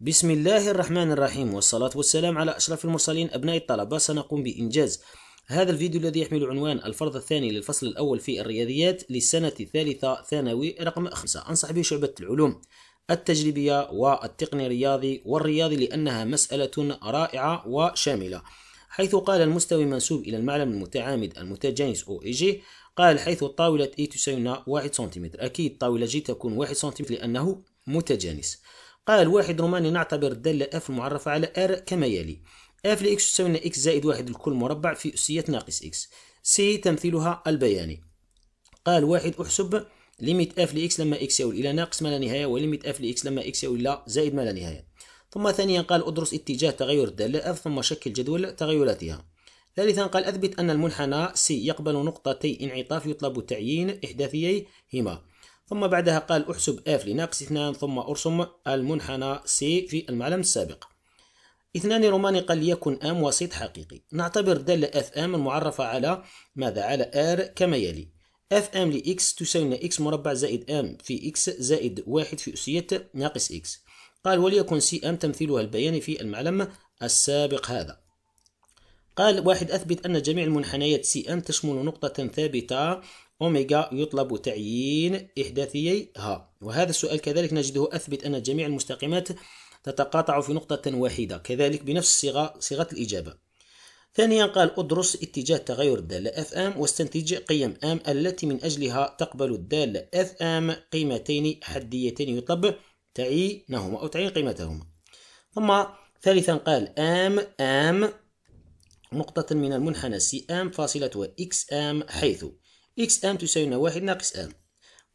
بسم الله الرحمن الرحيم والصلاة والسلام على أشرف المرسلين أبناء الطلبة سنقوم بإنجاز هذا الفيديو الذي يحمل عنوان الفرض الثاني للفصل الأول في الرياضيات للسنة الثالثة ثانوي رقم خمسة أنصح به شعبة العلوم التجريبية والتقني الرياضي والرياضي لأنها مسألة رائعة وشاملة حيث قال المستوي منسوب إلى المعلم المتعامد المتجانس أو إي جي قال حيث الطاولة إي تساوي 1 سنتيمتر أكيد طاولة جي تكون 1 سنتيمتر لأنه متجانس قال واحد روماني نعتبر الدالة اف المعرفة على ار كما يلي اف لإكس تساوي لنا إكس زائد واحد الكل مربع في أسية ناقص إكس سي تمثيلها البياني قال واحد أحسب ليميت اف لإكس لما إكس يؤول إلى ناقص ما لا نهاية وليميت اف لإكس لما إكس يؤول إلى زائد ما لا نهاية ثم ثانيا قال أدرس اتجاه تغير الدالة اف ثم شكل جدول تغيراتها ثالثا قال أثبت أن المنحنى سي يقبل نقطتي انعطاف يطلب تعيين إحداثيهما ثم بعدها قال أحسب اف لناقص 2 ثم أرسم المنحنى سي في المعلم السابق اثنان روماني قال ليكن ام وسيط حقيقي نعتبر دالة ام المعرفة على ماذا على ار كما يلي اف ام لإكس تساوي إكس مربع زائد ام في إكس زائد واحد في أسية ناقص إكس قال وليكن سي أم تمثيلها البياني في المعلم السابق هذا قال واحد أثبت أن جميع المنحنيات سي أم تشمل نقطة ثابتة أوميغا يطلب تعيين إحداثيها وهذا السؤال كذلك نجده أثبت أن جميع المستقيمات تتقاطع في نقطة واحدة كذلك بنفس صيغة صيغة الإجابة ثانيا قال ادرس اتجاه تغير الدالة اف ام واستنتج قيم ام التي من اجلها تقبل الدالة اف ام قيمتين حديتين يطلب تعيينهما او تعيين قيمتهما ثم ثالثا قال ام ام نقطة من المنحنى سي ام فاصلة إكس ام حيث إكس أم تساوي واحد ناقص أم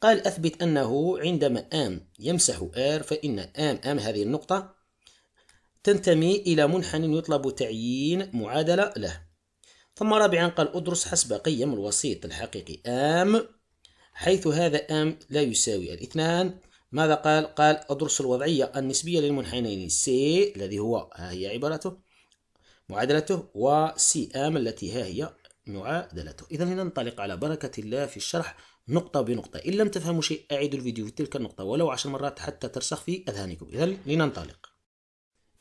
قال أثبت أنه عندما أم يمسح آر فإن أم أم هذه النقطة تنتمي إلى منحنى يطلب تعيين معادلة له ثم رابعا قال أدرس حسب قيم الوسيط الحقيقي أم حيث هذا أم لا يساوي الاثنان ماذا قال؟ قال أدرس الوضعية النسبية للمنحنين سي الذي هو ها هي عبارته معادلته وسي أم التي ها هي معادلته إذا هنا ننطلق على بركة الله في الشرح نقطة بنقطة إن لم تفهموا شيء أعيدوا الفيديو في تلك النقطة ولو عشر مرات حتى ترسخ في أذهانكم إذا لننطلق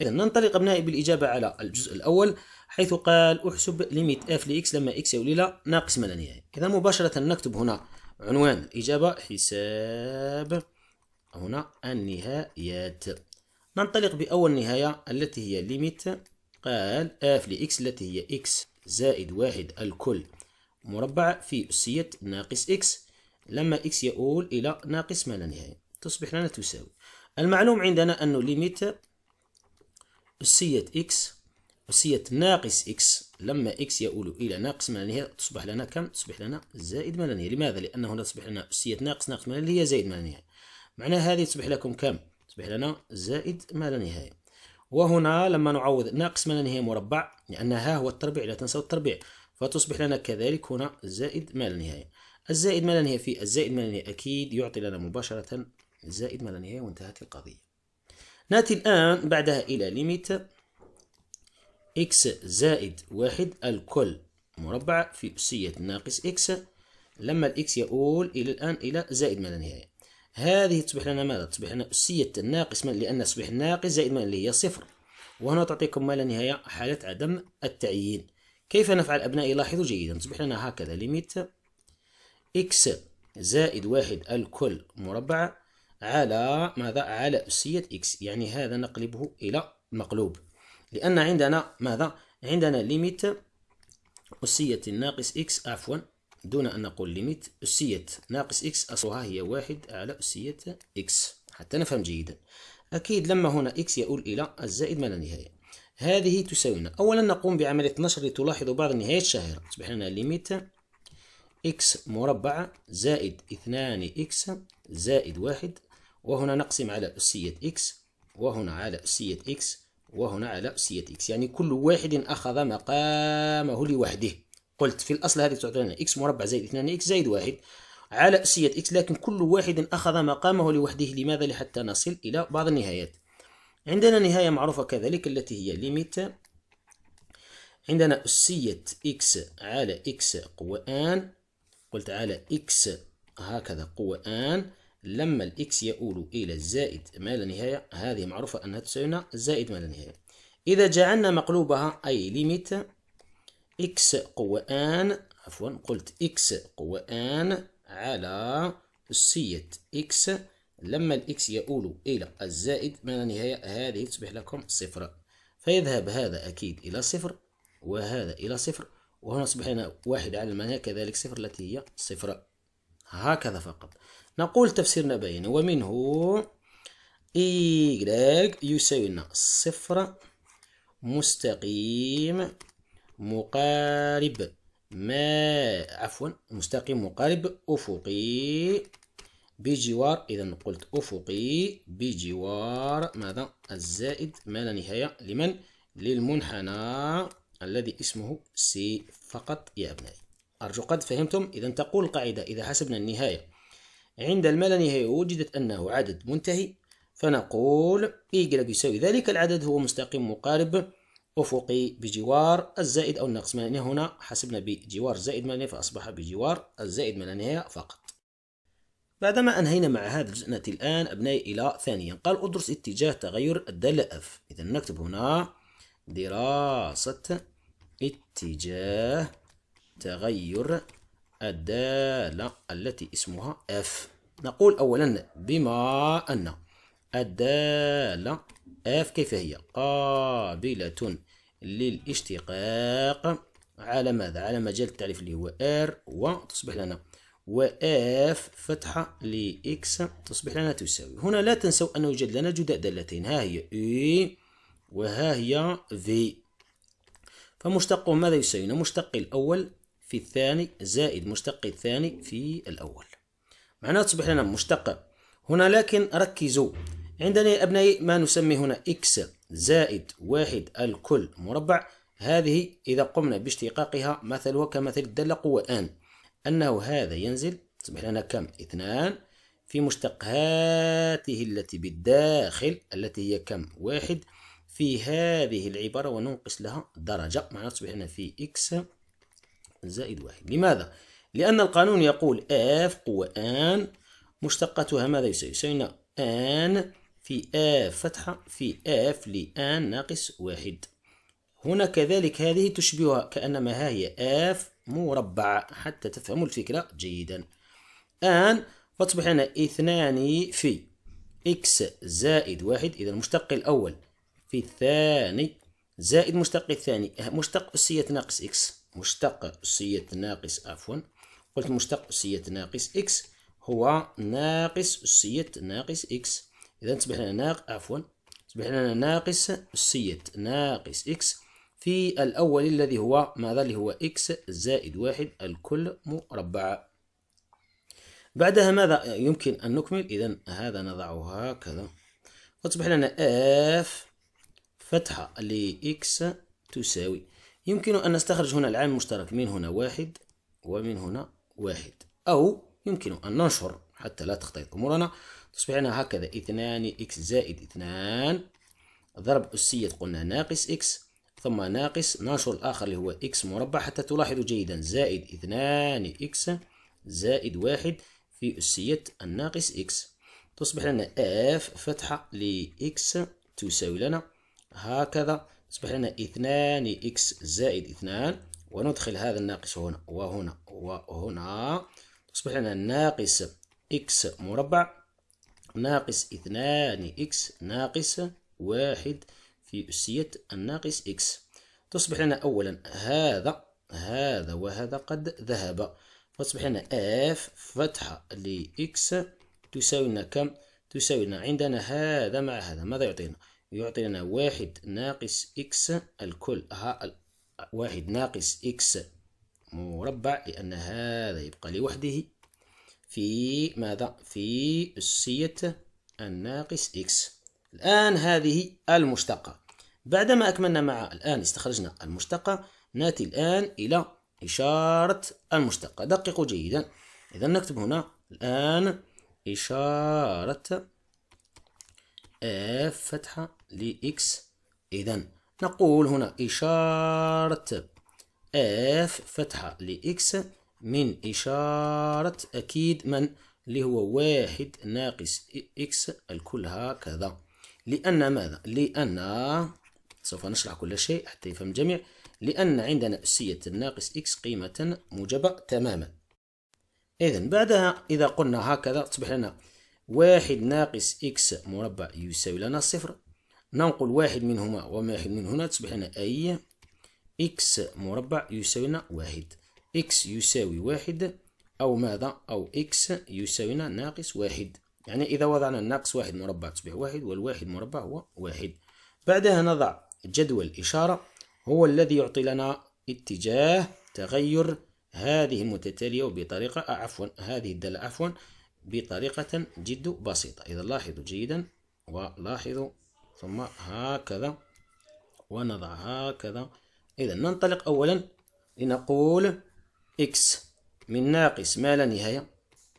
إذا ننطلق أبنائي بالإجابة على الجزء الأول حيث قال أحسب ليميت اف لإكس لما إكس يولي إلى ناقص ما لا نهاية إذا مباشرة نكتب هنا عنوان الإجابة حساب هنا النهايات ننطلق بأول نهاية التي هي ليميت قال اف آه، لإكس التي هي إكس زائد واحد الكل مربع في أسية ناقص إكس لما إكس يؤول إلى ناقص ما لا نهاية تصبح لنا تساوي المعلوم عندنا أن ليميت أسية إكس أسية ناقص إكس لما إكس يؤول إلى ناقص ما لا نهاية تصبح لنا كم؟ تصبح لنا زائد ما لا نهاية لماذا؟ لأن هنا تصبح لنا أسية ناقص ناقص ما لا نهاية زائد ما لا نهاية معناها هذه تصبح لكم كم؟ تصبح لنا زائد ما لا نهاية وهنا لما نعوض ناقص من النهاية مربع لأن ها هو التربيع لا تنسوا التربيع فتصبح لنا كذلك هنا زائد ما لا نهاية الزائد ما لا نهاية في الزائد ما لا نهاية أكيد يعطي لنا مباشرة زائد ما لا نهاية وانتهت القضية نأتي الآن بعدها إلى ليميت إكس زائد واحد الكل مربع في أسية ناقص إكس لما الإكس يؤول إلى الآن إلى زائد ما لا نهاية هذه تصبح لنا ماذا؟ تصبح لنا أسية الناقص من لأن تصبح الناقص زائد من اللي هي صفر وهنا تعطيكم ما لا نهاية حالة عدم التعيين كيف نفعل أبنائي لاحظوا جيدا تصبح لنا هكذا ليميت إكس زائد واحد الكل مربع على ماذا؟ على أسية إكس يعني هذا نقلبه إلى مقلوب لأن عندنا ماذا؟ عندنا ليميت أسية الناقص إكس عفوا دون أن نقول ليميت أسية ناقص إكس أصلها هي واحد على أسية إكس حتى نفهم جيدا أكيد لما هنا إكس يؤول إلى الزائد ما لا نهاية هذه تساوينا أولا نقوم بعملية نشر لتلاحظوا بعض النهايات الشهيرة تصبح لنا ليميت إكس مربع زائد اثنان إكس زائد واحد وهنا نقسم على أسية إكس وهنا على أسية إكس وهنا على أسية إكس يعني كل واحد أخذ مقامه لوحده قلت في الأصل هذه تعطينا إكس مربع زائد 2 إكس زائد واحد على أسية إكس لكن كل واحد أخذ مقامه لوحده لماذا لحتى نصل إلى بعض النهايات عندنا نهاية معروفة كذلك التي هي ليميت عندنا أسية إكس على إكس قوى آن قلت على إكس هكذا قوى آن لما الإكس يؤول إلى زائد ما لا نهاية هذه معروفة أنها تساوي زائد ما لا نهاية إذا جعلنا مقلوبها أي ليميت إكس قوة آن عفوا قلت إكس قوة آن على أسية إكس لما الإكس يؤول إلى الزائد من نهاية هذه تصبح لكم صفر فيذهب هذا أكيد إلى صفر وهذا إلى صفر وهنا يصبح لنا واحد على المنهى كذلك صفر التي هي صفر هكذا فقط نقول تفسيرنا بين ومنه y يساوي لنا صفر مستقيم مقارب ما عفوا مستقيم مقارب أفقي بجوار إذا قلت أفقي بجوار ماذا الزائد ما لا نهاية لمن للمنحنى الذي اسمه سي فقط يا أبنائي أرجو قد فهمتم إذا تقول القاعدة إذا حسبنا النهاية عند الما لا نهاية وجدت أنه عدد منتهي فنقول y يساوي ذلك العدد هو مستقيم مقارب أفقي بجوار الزائد أو النقص من النهاية هنا حسبنا بجوار زائد من النهاية فأصبح بجوار الزائد من النهاية فقط بعدما أنهينا مع هذا الجزء نأتي الآن أبنائي إلى ثانيا قال أدرس اتجاه تغير الدالة اف إذا نكتب هنا دراسة اتجاه تغير الدالة التي اسمها اف نقول أولا بما أن الدالة اف كيف هي قابلة للاشتقاق على ماذا على مجال التعريف اللي هو ار وتصبح لنا اف فتحة لإكس تصبح لنا تساوي هنا لا تنسوا أن يوجد لنا جداء دالتين ها هي اي وها هي في فمشتقهم ماذا يساوينا مشتق الأول في الثاني زائد مشتق الثاني في الأول معناها تصبح لنا مشتق هنا لكن ركزوا عندنا يا أبنائي ما نسمي هنا إكس زائد واحد الكل مربع هذه إذا قمنا باشتقاقها مثلها كمثل الدالة قوة أن أنه هذا ينزل تصبح لنا كم اثنان في مشتق هاته التي بالداخل التي هي كم واحد في هذه العبارة وننقص لها درجة معناها تصبح لنا في إكس زائد واحد لماذا؟ لأن القانون يقول اف قوة ان مشتقتها ماذا يساوي؟ يساوي ان في اف فتحة في آف لآن ناقص واحد هنا كذلك هذه تشبهها كأنما ها هي آف مربع حتى تفهموا الفكرة جيدا ان فتصبح هنا اثنان في إكس زائد واحد إذا المشتق الأول في الثاني زائد مشتق الثاني مشتق أسية ناقص إكس مشتق أسية ناقص عفوا قلت مشتق أسية ناقص إكس هو ناقص أسية ناقص إكس إذا تصبح لنا ناق عفوا تصبح لنا ناقص سيت ناقص إكس في الأول الذي هو ماذا اللي هو إكس زائد واحد الكل مربع بعدها ماذا يمكن أن نكمل إذا هذا نضعه هكذا وتصبح لنا اف فتحة لإكس تساوي يمكن أن نستخرج هنا العام المشترك من هنا واحد ومن هنا واحد أو يمكن أن ننشر حتى لا تختلط أمورنا تصبح لنا هكذا 2 إكس زائد 2 ضرب أسية قلنا ناقص إكس ثم ناقص ننشر الآخر اللي هو إكس مربع حتى تلاحظوا جيدا زائد 2 إكس زائد واحد في أسية الناقص إكس تصبح لنا اف فتحة لإكس تساوي لنا هكذا تصبح لنا اثنان إكس زائد اثنان وندخل هذا الناقص هنا وهنا وهنا تصبح لنا ناقص إكس مربع ناقص اثنان إكس ناقص واحد في أسية الناقص إكس تصبح لنا أولا هذا هذا وهذا قد ذهب فتصبح لنا اف فتحة لإكس تساوي لنا كم؟ تساوي لنا عندنا هذا مع هذا ماذا يعطينا؟ يعطي لنا واحد ناقص إكس الكل ها واحد ناقص إكس مربع لأن هذا يبقى لوحده في ماذا في أسية الناقص إكس الآن هذه المشتقة بعدما أكملنا مع الآن استخرجنا المشتقة نأتي الآن إلى إشارة المشتقة دققوا جيدا إذا نكتب هنا الآن إشارة اف فتحة لإكس إذا نقول هنا إشارة اف فتحة لإكس من إشارة أكيد من اللي هو واحد ناقص إكس الكل هكذا لأن ماذا؟ لأن سوف نشرح كل شيء حتى يفهم الجميع لأن عندنا أسية ناقص إكس قيمة موجبة تماما إذا بعدها إذا قلنا هكذا تصبح لنا واحد ناقص إكس مربع يساوي لنا صفر ننقل واحد منهما وواحد من هنا تصبح لنا أي إكس مربع يساوي لنا واحد إكس يساوي واحد أو ماذا أو إكس يساوينا ناقص واحد يعني إذا وضعنا الناقص واحد مربع تصبح واحد والواحد مربع هو واحد بعدها نضع جدول إشارة هو الذي يعطي لنا اتجاه تغير هذه المتتالية بطريقة آه، عفوا هذه الدالة عفوا بطريقة جد بسيطة إذا لاحظوا جيدا ولاحظوا ثم هكذا ونضع هكذا إذا ننطلق أولا لنقول إكس من ناقص ما لا نهاية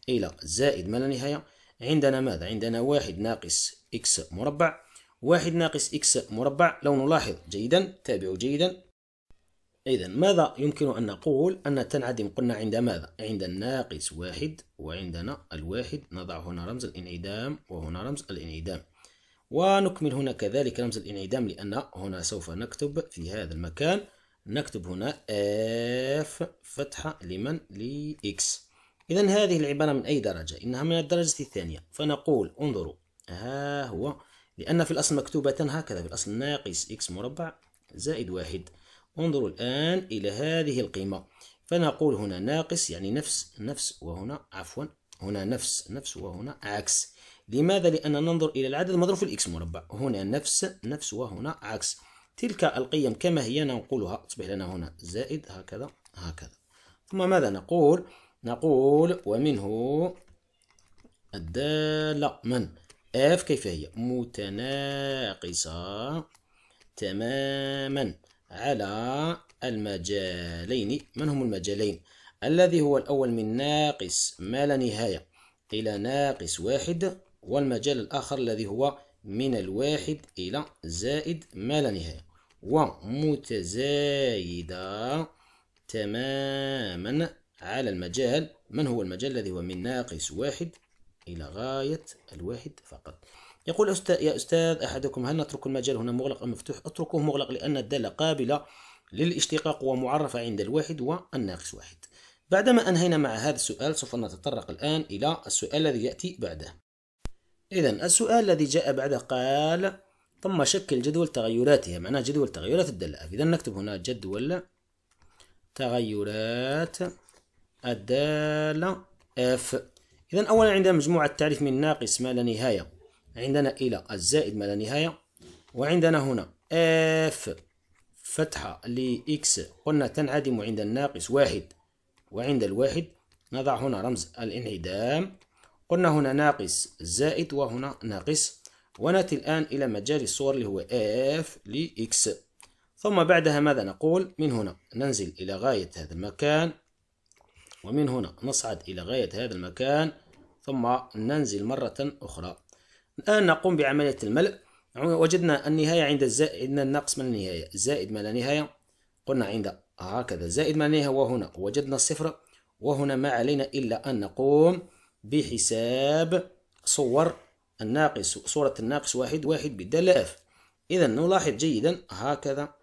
إلى زائد ما لا نهاية عندنا ماذا؟ عندنا واحد ناقص إكس مربع واحد ناقص إكس مربع لو نلاحظ جيدا تابعوا جيدا إذا ماذا يمكن أن نقول أن تنعدم قلنا عند ماذا؟ عند الناقص واحد وعندنا الواحد نضع هنا رمز الانعدام وهنا رمز الانعدام ونكمل هنا كذلك رمز الانعدام لأن هنا سوف نكتب في هذا المكان نكتب هنا اف فتحة لمن لإكس إذا هذه العبارة من أي درجة؟ إنها من الدرجة الثانية فنقول انظروا ها هو لأن في الأصل مكتوبة هكذا في الأصل ناقص إكس مربع زائد واحد انظروا الآن إلى هذه القيمة فنقول هنا ناقص يعني نفس نفس وهنا عفوا هنا نفس نفس وهنا عكس لماذا؟ لأننا ننظر إلى العدد مضروب في الإكس مربع هنا نفس نفس وهنا عكس تلك القيم كما هي ننقلها تصبح لنا هنا زائد هكذا هكذا ثم ماذا نقول نقول ومنه الدالة من اف كيف هي متناقصة تماما على المجالين من هم المجالين الذي هو الأول من ناقص ما لا نهاية إلى ناقص واحد والمجال الآخر الذي هو من الواحد إلى زائد ما لا نهاية ومتزايدة تماما على المجال من هو المجال الذي هو من ناقص واحد إلى غاية الواحد فقط يقول يا أستاذ أحدكم هل نترك المجال هنا مغلق أم مفتوح اتركوه مغلق لأن الدالة قابلة للاشتقاق ومعرفة عند الواحد والناقص واحد بعدما أنهينا مع هذا السؤال سوف نتطرق الآن إلى السؤال الذي يأتي بعده إذا السؤال الذي جاء بعده قال ثم شكل جدول تغيراتها معناه جدول تغيرات الدالة إذا نكتب هنا جدول تغيرات الدالة F إذا أولا عندنا مجموعة تعريف من ناقص ما لا نهاية عندنا إلى الزائد ما لا نهاية وعندنا هنا F فتحة لإكس قلنا تنعدم عند الناقص واحد وعند الواحد نضع هنا رمز الانعدام قلنا هنا ناقص زائد وهنا ناقص ونأتي الآن إلى مجال الصور اللي هو F لإكس ثم بعدها ماذا نقول من هنا ننزل إلى غاية هذا المكان ومن هنا نصعد إلى غاية هذا المكان ثم ننزل مرة أخرى الآن نقوم بعملية الملء وجدنا النهاية عند الزائد عند النقص من النهاية زائد ما لا نهاية قلنا عند هكذا زائد ما لا نهاية وهنا وجدنا الصفر وهنا ما علينا إلا أن نقوم بحساب صور الناقص صورة الناقص واحد واحد بالدالة اف إذا نلاحظ جيدا هكذا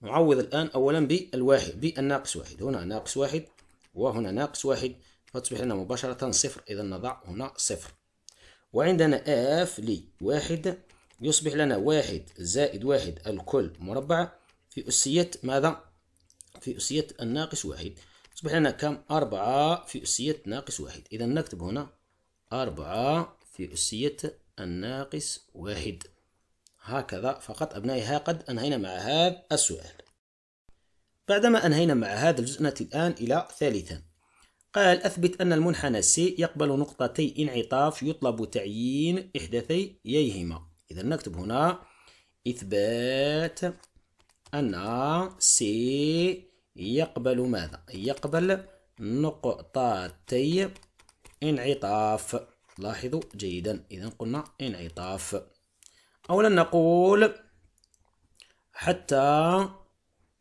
نعوض الآن أولا بالواحد بالناقص واحد هنا ناقص واحد وهنا ناقص واحد فتصبح لنا مباشرة صفر إذا نضع هنا صفر وعندنا اف لي واحد يصبح لنا واحد زائد واحد الكل مربع في أسية ماذا؟ في أسية الناقص واحد يصبح لنا كم؟ أربعة في أسية ناقص واحد إذا نكتب هنا أربعة في أسية الناقص واحد هكذا فقط أبنائي ها قد أنهينا مع هذا السؤال بعدما أنهينا مع هذا الجزء نأتي الآن إلى ثالثا قال أثبت أن المنحنى سي يقبل نقطتي انعطاف يطلب تعيين إحدثي ييهما إذا نكتب هنا إثبات أن سي يقبل ماذا؟ يقبل نقطتي انعطاف لاحظوا جيدا إذا قلنا انعطاف أولا نقول حتى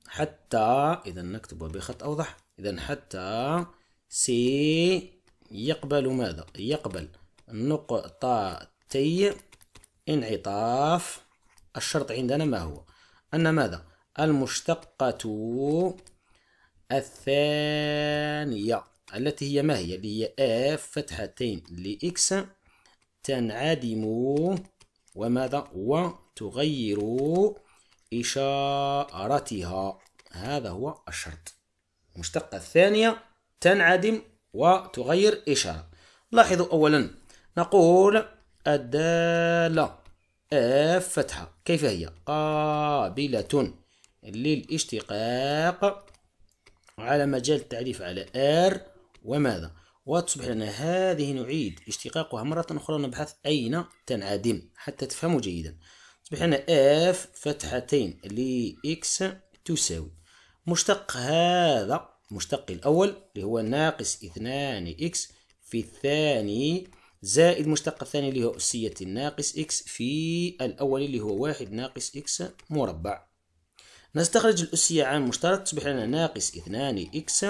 حتى إذا نكتبه بخط أوضح إذا حتى سي يقبل ماذا يقبل نقطتي انعطاف الشرط عندنا ما هو أن ماذا المشتقة الثانية التي هي ما هي اللي هي اف فتحتين لإكس تنعدم وماذا وتغير إشارتها هذا هو الشرط المشتقة الثانية تنعدم وتغير إشارة لاحظوا أولا نقول الدالة اف فتحة كيف هي قابلة للاشتقاق على مجال التعريف على ار وماذا وتصبح لنا هذه نعيد اشتقاقها مرة أخرى ونبحث أين تنعدم حتى تفهموا جيدا تصبح لنا اف فتحتين لإكس تساوي مشتق هذا المشتق الأول اللي هو ناقص اثنان إكس في الثاني زائد المشتق الثاني اللي هو أسية ناقص إكس في الأول اللي هو واحد ناقص إكس مربع نستخرج الأسية عن مشترك تصبح لنا ناقص اثنان إكس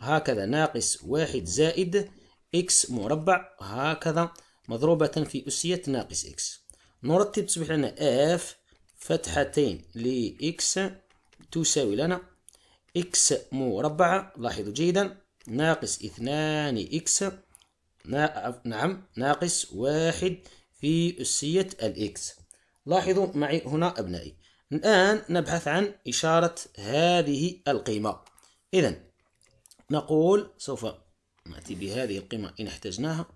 هكذا ناقص واحد زائد إكس مربع هكذا مضروبة في أسية ناقص إكس نرتب تصبح لنا اف فتحتين لإكس تساوي لنا إكس مربع لاحظوا جيدا ناقص اثنان إكس نعم ناقص واحد في أسية الإكس لاحظوا معي هنا أبنائي الآن نبحث عن إشارة هذه القيمة إذا نقول سوف نأتي بهذه القيمة إن احتجناها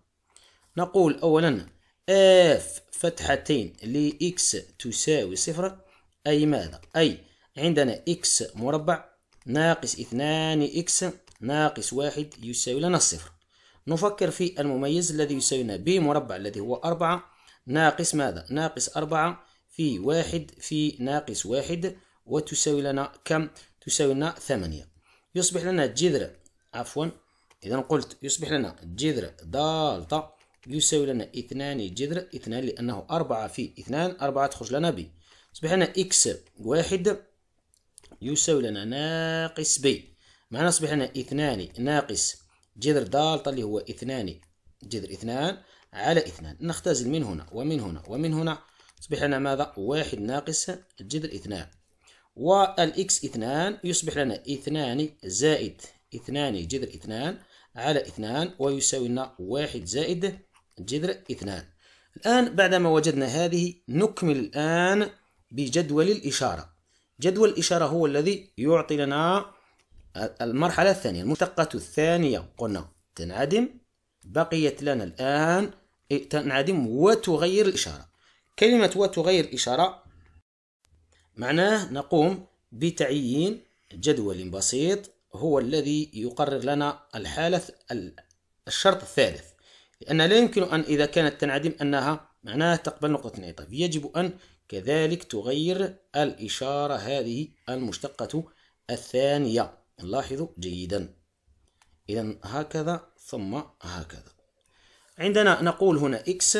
نقول أولا اف فتحتين لإكس تساوي صفر أي ماذا؟ أي عندنا إكس مربع ناقص اثنان إكس ناقص واحد يساوي لنا الصفر نفكر في المميز الذي يساوي لنا ب مربع الذي هو أربعة ناقص ماذا؟ ناقص أربعة في واحد في ناقص واحد وتساوي لنا كم؟ تساوي لنا ثمانية يصبح لنا جذر عفوا إذا قلت يصبح لنا جذر دالتا يساوي لنا اثنان جذر اثنان لأنه أربعة في اثنان أربعة تخرج لنا بي يصبح لنا إكس واحد يساوي لنا ناقص بي معنا يصبح لنا اثنان ناقص جذر دالتا اللي هو اثنان جذر اثنان على اثنان نختزل من هنا ومن هنا ومن هنا يصبح لنا ماذا واحد ناقص جذر اثنان والإكس اثنان يصبح لنا اثنان زائد اثنان جذر اثنان على اثنان ويساوي لنا واحد زائد جذر اثنان الآن بعدما وجدنا هذه نكمل الآن بجدول الإشارة جدول الإشارة هو الذي يعطي لنا المرحلة الثانية المشتقة الثانية قلنا تنعدم بقيت لنا الآن تنعدم وتغير الإشارة كلمة وتغير الإشارة معناه نقوم بتعيين جدول بسيط هو الذي يقرر لنا الحالة الشرط الثالث لأن لا يمكن أن إذا كانت تنعدم أنها معناه تقبل نقطة اثنين طيب يجب أن كذلك تغير الإشارة هذه المشتقة الثانية نلاحظ جيدا إذا هكذا ثم هكذا عندنا نقول هنا إكس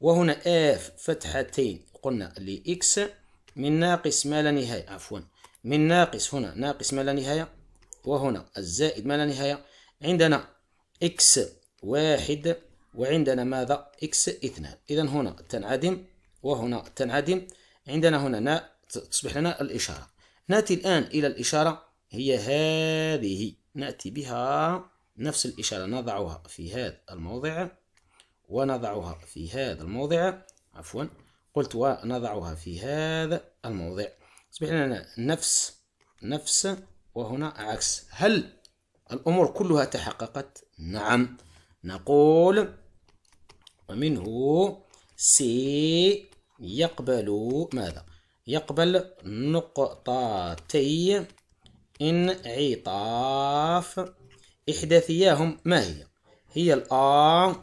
وهنا اف فتحتين قلنا لإكس من ناقص ما لا نهاية عفوا من ناقص هنا ناقص ما لا نهاية وهنا الزائد ما لا نهاية عندنا إكس واحد وعندنا ماذا إكس اثنان إذا هنا تنعدم وهنا تنعدم عندنا هنا نا تصبح لنا الإشارة نأتي الآن إلى الإشارة هي هذه نأتي بها نفس الإشارة نضعها في هذا الموضع ونضعها في هذا الموضع عفوا قلت ونضعها في هذا الموضع أصبح لنا نفس نفس وهنا عكس هل الأمور كلها تحققت نعم نقول ومنه سي يقبل ماذا يقبل نقطتي انعطاف إحداثياهم ما هي هي الآ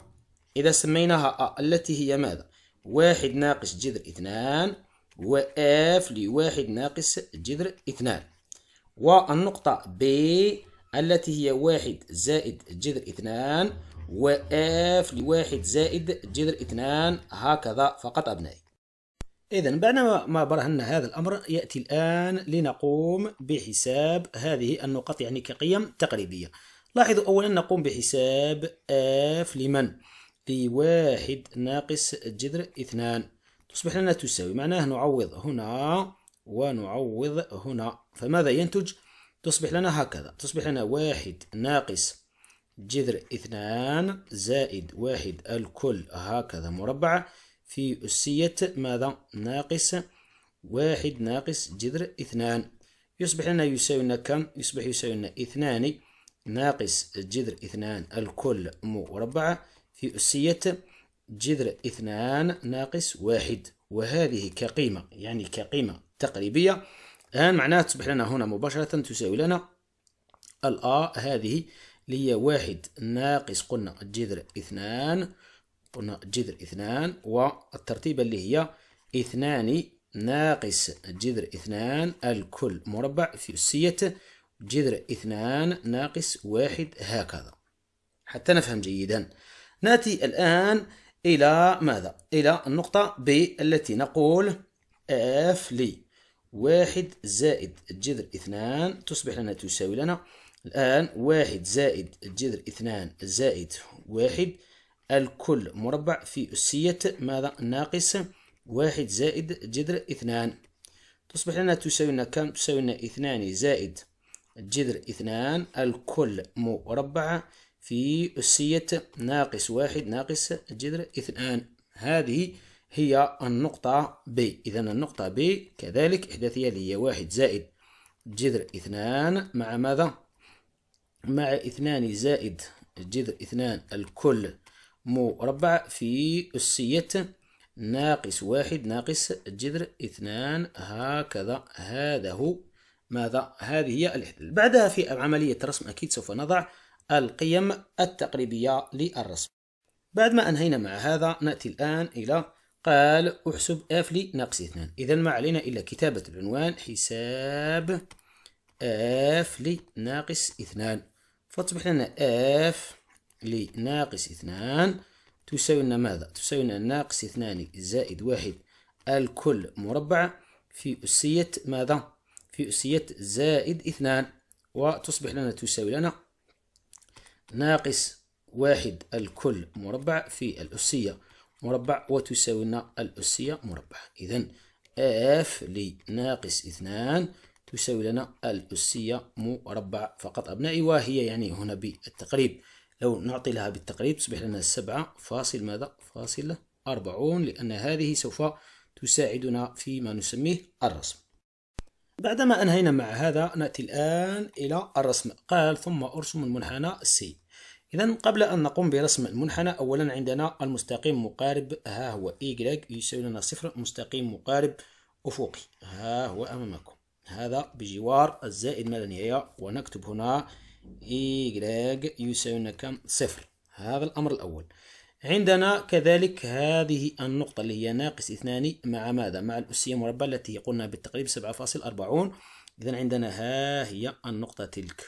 إذا سميناها أ التي هي ماذا واحد ناقص جذر اثنان وإف لواحد ناقص جذر اثنان والنقطة ب التي هي واحد زائد جذر اثنان وإف لواحد زائد جذر اثنان هكذا فقط أبنائي إذا بعد ما برهنا هذا الأمر يأتي الآن لنقوم بحساب هذه النقط يعني كقيم تقريبية لاحظوا أولا نقوم بحساب إف لمن في واحد ناقص جذر اثنان تصبح لنا تساوي معناه نعوض هنا ونعوض هنا فماذا ينتج تصبح لنا هكذا تصبح لنا واحد ناقص جذر اثنان زائد واحد الكل هكذا مربع في أسية ماذا ناقص واحد ناقص جذر اثنان يصبح لنا يساوي لنا كم يصبح يساوي لنا اثنان ناقص جذر اثنان الكل مربع هي أسية جذر اثنان ناقص واحد وهذه كقيمة يعني كقيمة تقريبية الآن معناها تصبح لنا هنا مباشرة تساوي لنا الأ هذه اللي هي واحد ناقص قلنا جذر اثنان قلنا جذر اثنان والترتيبة اللي هي اثنان ناقص جذر اثنان الكل مربع في أسية جذر اثنان ناقص واحد هكذا حتى نفهم جيدا ناتي الآن إلى ماذا؟ إلى النقطة ب التي نقول اف لي واحد زائد الجذر اثنان تصبح لنا تساوي لنا الآن واحد زائد الجذر اثنان زائد واحد الكل مربع في أسية ماذا ناقص واحد زائد جذر اثنان تصبح لنا تساوي لنا كم تساوي لنا اثنان زائد الجذر اثنان الكل مربع في أسية ناقص واحد ناقص جذر اثنان هذه هي النقطة B إذا النقطة B كذلك إحداثية اللي هي واحد زائد جذر اثنان مع ماذا؟ مع اثنان زائد جذر اثنان الكل مربع في أسية ناقص واحد ناقص جذر اثنان هكذا هذا هو ماذا؟ هذه هي الإحداث بعدها في عملية الرسم أكيد سوف نضع القيم التقريبية للرسم بعد ما أنهينا مع هذا نأتي الآن إلى قال أحسب اف لناقص اثنان إذا ما علينا إلا كتابة العنوان حساب اف لناقص اثنان فتصبح لنا اف لناقص اثنان تساوي لنا ماذا؟ تساوي لنا ناقص اثنان زائد واحد الكل مربع في أسية ماذا؟ في أسية زائد اثنان وتصبح لنا تساوي لنا ناقص واحد الكل مربع في الأسية مربع وتساوي لنا الأسية مربع إذا اف لناقص اثنان تساوي لنا الأسية مربع فقط أبنائي وهي يعني هنا بالتقريب لو نعطي لها بالتقريب تصبح لنا سبعة فاصل ماذا فاصل أربعون لأن هذه سوف تساعدنا فيما نسميه الرسم بعدما أنهينا مع هذا نأتي الآن إلى الرسم قال ثم أرسم المنحنى سي إذا قبل أن نقوم برسم المنحنى أولا عندنا المستقيم مقارب ها هو إيكغيك e يساوي لنا صفر مستقيم مقارب أفقي ها هو أمامكم هذا بجوار الزائد ما لا نهاية ونكتب هنا إيكغيك e يساوي لنا كم صفر هذا الأمر الأول عندنا كذلك هذه النقطة اللي هي ناقص اثنان مع ماذا؟ مع الأسية المربعة التي قلنا بالتقريب 7.40 إذا عندنا ها هي النقطة تلك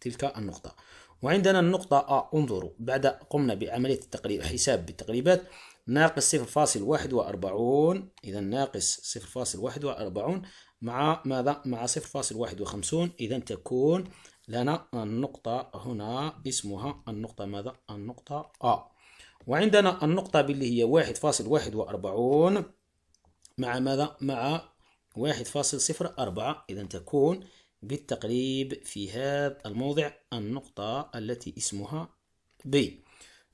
تلك النقطة وعندنا النقطة أ آه، انظروا بعد قمنا بعملية التقريب حساب بالتقريبات ناقص 0.41 إذا ناقص 0.41 مع ماذا؟ مع 0.51 إذا تكون لنا النقطة هنا اسمها النقطة ماذا؟ النقطة أ آه. وعندنا النقطة باللي هي واحد فاصل واحد وأربعون مع ماذا؟ مع واحد فاصل صفر أربعة إذا تكون بالتقريب في هذا الموضع النقطة التي اسمها ب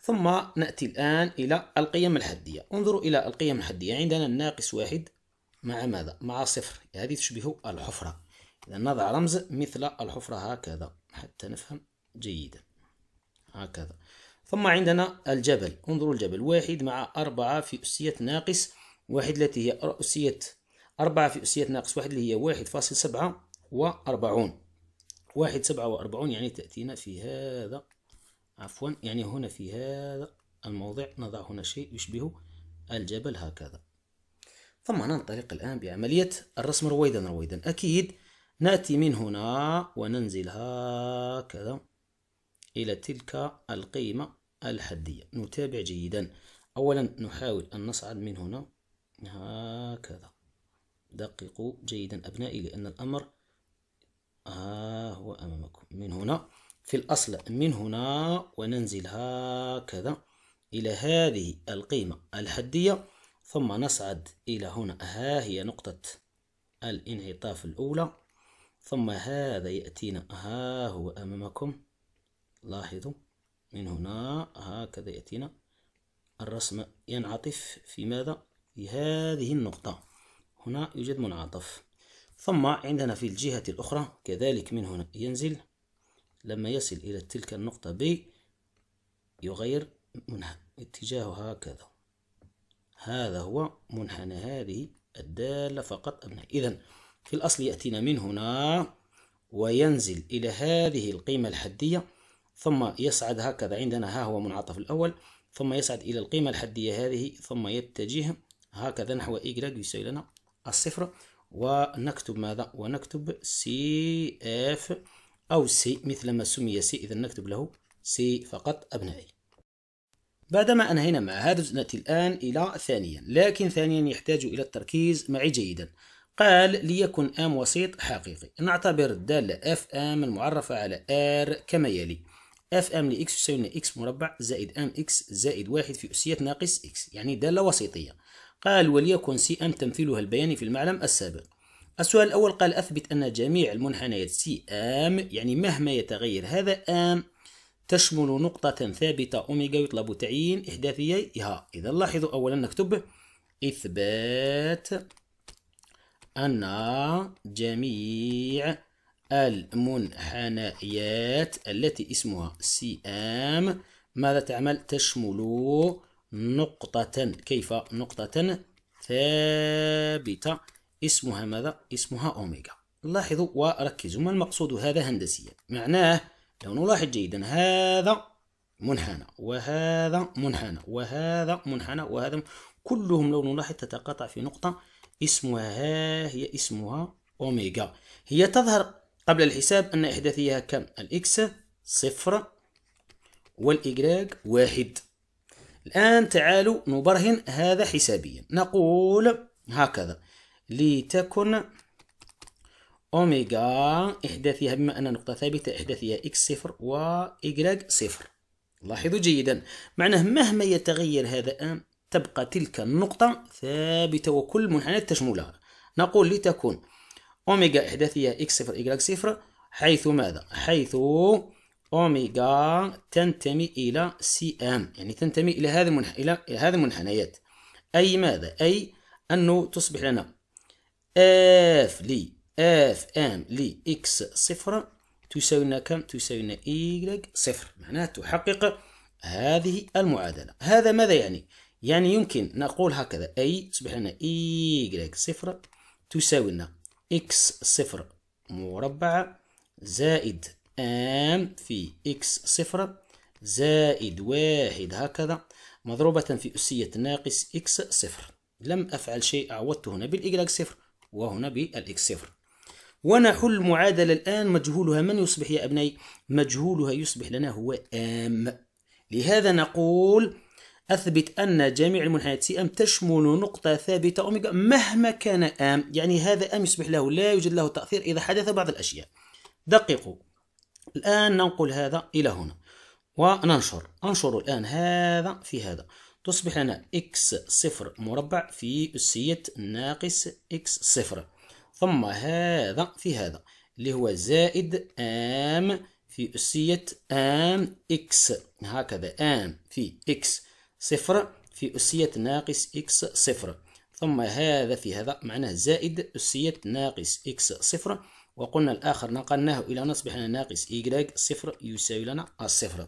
ثم نأتي الآن إلى القيم الحدية انظروا إلى القيم الحدية عندنا الناقص واحد مع ماذا؟ مع صفر هذه تشبه الحفرة إذا نضع رمز مثل الحفرة هكذا حتى نفهم جيدا هكذا ثم عندنا الجبل انظروا الجبل واحد مع أربعة في أسية ناقص واحد التي هي أسية أربعة في أسية ناقص واحد اللي هي واحد فاصل سبعة وأربعون واحد سبعة وأربعون يعني تأتينا في هذا عفوا يعني هنا في هذا الموضع نضع هنا شيء يشبه الجبل هكذا ثم ننطلق الآن بعملية الرسم رويدا رويدا أكيد نأتي من هنا وننزل هكذا إلى تلك القيمة الحدية نتابع جيدا أولا نحاول أن نصعد من هنا هكذا دققوا جيدا أبنائي لأن الأمر ها آه، هو أمامكم من هنا في الأصل من هنا وننزل هكذا إلى هذه القيمة الحدية ثم نصعد إلى هنا ها هي نقطة الانعطاف الأولى ثم هذا يأتينا ها هو أمامكم لاحظوا من هنا هكذا يأتينا الرسم ينعطف في ماذا؟ في هذه النقطة هنا يوجد منعطف ثم عندنا في الجهة الأخرى كذلك من هنا ينزل لما يصل إلى تلك النقطة ب يغير منها اتجاهه هكذا هذا هو منحنى هذه الدالة فقط أبناء إذا في الأصل يأتينا من هنا وينزل إلى هذه القيمة الحدية ثم يصعد هكذا عندنا ها هو منعطف الأول ثم يصعد إلى القيمة الحدية هذه ثم يتجه هكذا نحو y يساوي لنا الصفر ونكتب ماذا ونكتب سي اف أو سي مثل ما سمي سي إذا نكتب له سي فقط أبنائي بعدما أنهينا مع هذا نأتي الآن إلى ثانيا لكن ثانيا يحتاج إلى التركيز معي جيدا قال ليكن ام وسيط حقيقي نعتبر الدالة اف ام المعرفة على ار كما يلي اف ام لإكس يساوي لنا إكس مربع زائد ام إكس زائد واحد في أسية ناقص إكس يعني دالة وسيطية قال وليكن سي ام تمثيلها البياني في المعلم السابق السؤال الأول قال أثبت أن جميع المنحنيات سي ام يعني مهما يتغير هذا ام تشمل نقطة ثابتة أوميجا يطلب تعيين إحداثيها إذا لاحظوا أولا نكتب إثبات أن جميع المنحنيات التي اسمها سيام ماذا تعمل تشمل نقطة كيف نقطة ثابتة اسمها ماذا اسمها أوميغا لاحظوا وركزوا ما المقصود هذا هندسيا معناه لو نلاحظ جيدا هذا منحنى وهذا منحنى وهذا منحنى وهذا كلهم لو نلاحظ تتقاطع في نقطة اسمها ها هي اسمها أوميغا هي تظهر قبل الحساب أن إحداثيها كم الإكس صفر والإجراج واحد الآن تعالوا نبرهن هذا حسابيا نقول هكذا لتكن أوميغا إحداثيها بما أن نقطة ثابتة إحداثيها إكس صفر وإجراج صفر لاحظوا جيدا معناه مهما يتغير هذا الآن تبقى تلك النقطة ثابتة وكل منحنيات تشملها نقول لتكون أوميجا إحداثية إكس صفر إجراك صفر حيث ماذا؟ حيث أوميجا تنتمي إلى سي أم يعني تنتمي إلى هذه المنح... إلى هذه المنحنيات أي ماذا؟ أي أنه تصبح لنا اف لي اف ام لي اكس صفر لنا كم تساوي لنا ايغريك صفر معناها تحقق هذه المعادلة هذا ماذا يعني يعني يمكن نقول هكذا اي تصبح لنا ايغريك صفر تساوي لنا إكس صفر مربع زائد آم في إكس صفر زائد واحد هكذا مضروبة في أسية ناقص إكس صفر لم أفعل شيء عودت هنا بالإجلاج صفر وهنا بالإكس صفر ونحل المعادلة الآن مجهولها من يصبح يا أبني مجهولها يصبح لنا هو آم لهذا نقول أثبت أن جميع المنحنيات سي أم تشمل نقطة ثابتة أوميجا مهما كان أم يعني هذا أم يصبح له لا يوجد له تأثير إذا حدث بعض الأشياء دققوا الآن ننقل هذا إلى هنا وننشر أنشر الآن هذا في هذا تصبح لنا x صفر مربع في أسية ناقص x صفر ثم هذا في هذا اللي هو زائد ام في أسية ام x هكذا ام في x صفر في أسية ناقص إكس صفر ثم هذا في هذا معناه زائد أسية ناقص إكس صفر وقلنا الآخر نقلناه إلى نصبح لنا ناقص إيكغ صفر يساوي لنا الصفر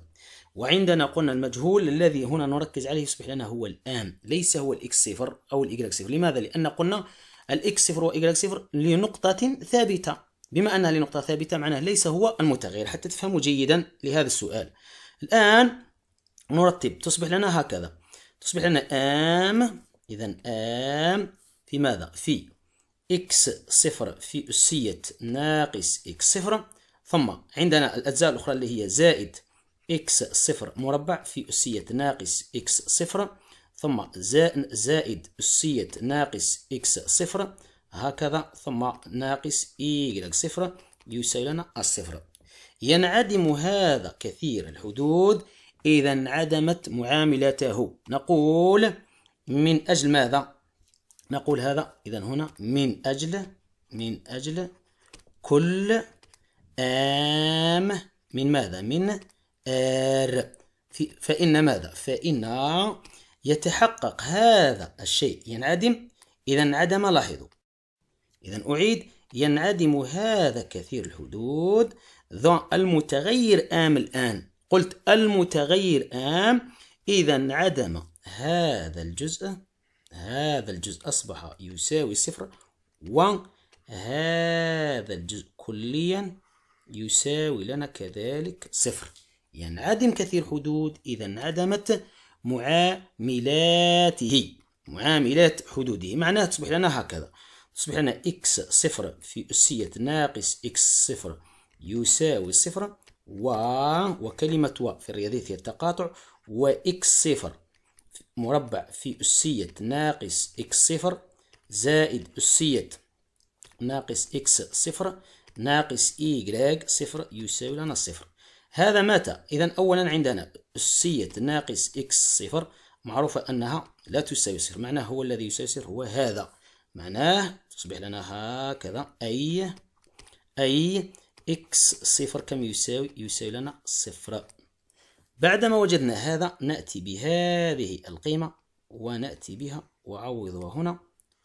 وعندنا قلنا المجهول الذي هنا نركز عليه يصبح لنا هو الآن ليس هو الإكس صفر أو الإيكغ صفر لماذا؟ لأن قلنا الإكس صفر وإيكغ صفر لنقطة ثابتة بما أنها لنقطة ثابتة معناه ليس هو المتغير حتى تفهموا جيدا لهذا السؤال الآن نرتب تصبح لنا هكذا تصبح لنا ام اذا ام في ماذا في اكس صفر في أسية ناقص اكس صفر ثم عندنا الأجزاء الأخرى اللي هي زائد اكس صفر مربع في أسية ناقص اكس صفر ثم زائد أسية ناقص اكس صفر هكذا ثم ناقص y صفر يساوي لنا الصفر ينعدم هذا كثير الحدود إذا انعدمت معاملته نقول من أجل ماذا نقول هذا إذا هنا من أجل من أجل كل آم من ماذا من آر فإن ماذا فإن يتحقق هذا الشيء ينعدم إذا انعدم لاحظوا إذا أعيد ينعدم هذا كثير الحدود ذا المتغير آم الآن قلت المتغير آم إذا عدم هذا الجزء هذا الجزء أصبح يساوي صفر وهذا الجزء كليا يساوي لنا كذلك صفر ينعدم يعني كثير حدود إذا انعدمت معاملاته معاملات حدوده معناها تصبح لنا هكذا تصبح لنا x صفر في أسية ناقص x صفر يساوي صفر و وكلمة و في الرياضيات هي التقاطع وإكس صفر مربع في أسية ناقص إكس صفر زائد أسية ناقص إكس صفر ناقص إيجراج صفر يساوي لنا الصفر هذا متى؟ إذا أولا عندنا أسية ناقص إكس صفر معروفة أنها لا تساوي صفر معناه هو الذي يساوي صفر هو هذا معناه تصبح لنا هكذا أي أي إكس صفر كم يساوي يساوي لنا صفر بعدما وجدنا هذا نأتي بهذه القيمة ونأتي بها وعوضها هنا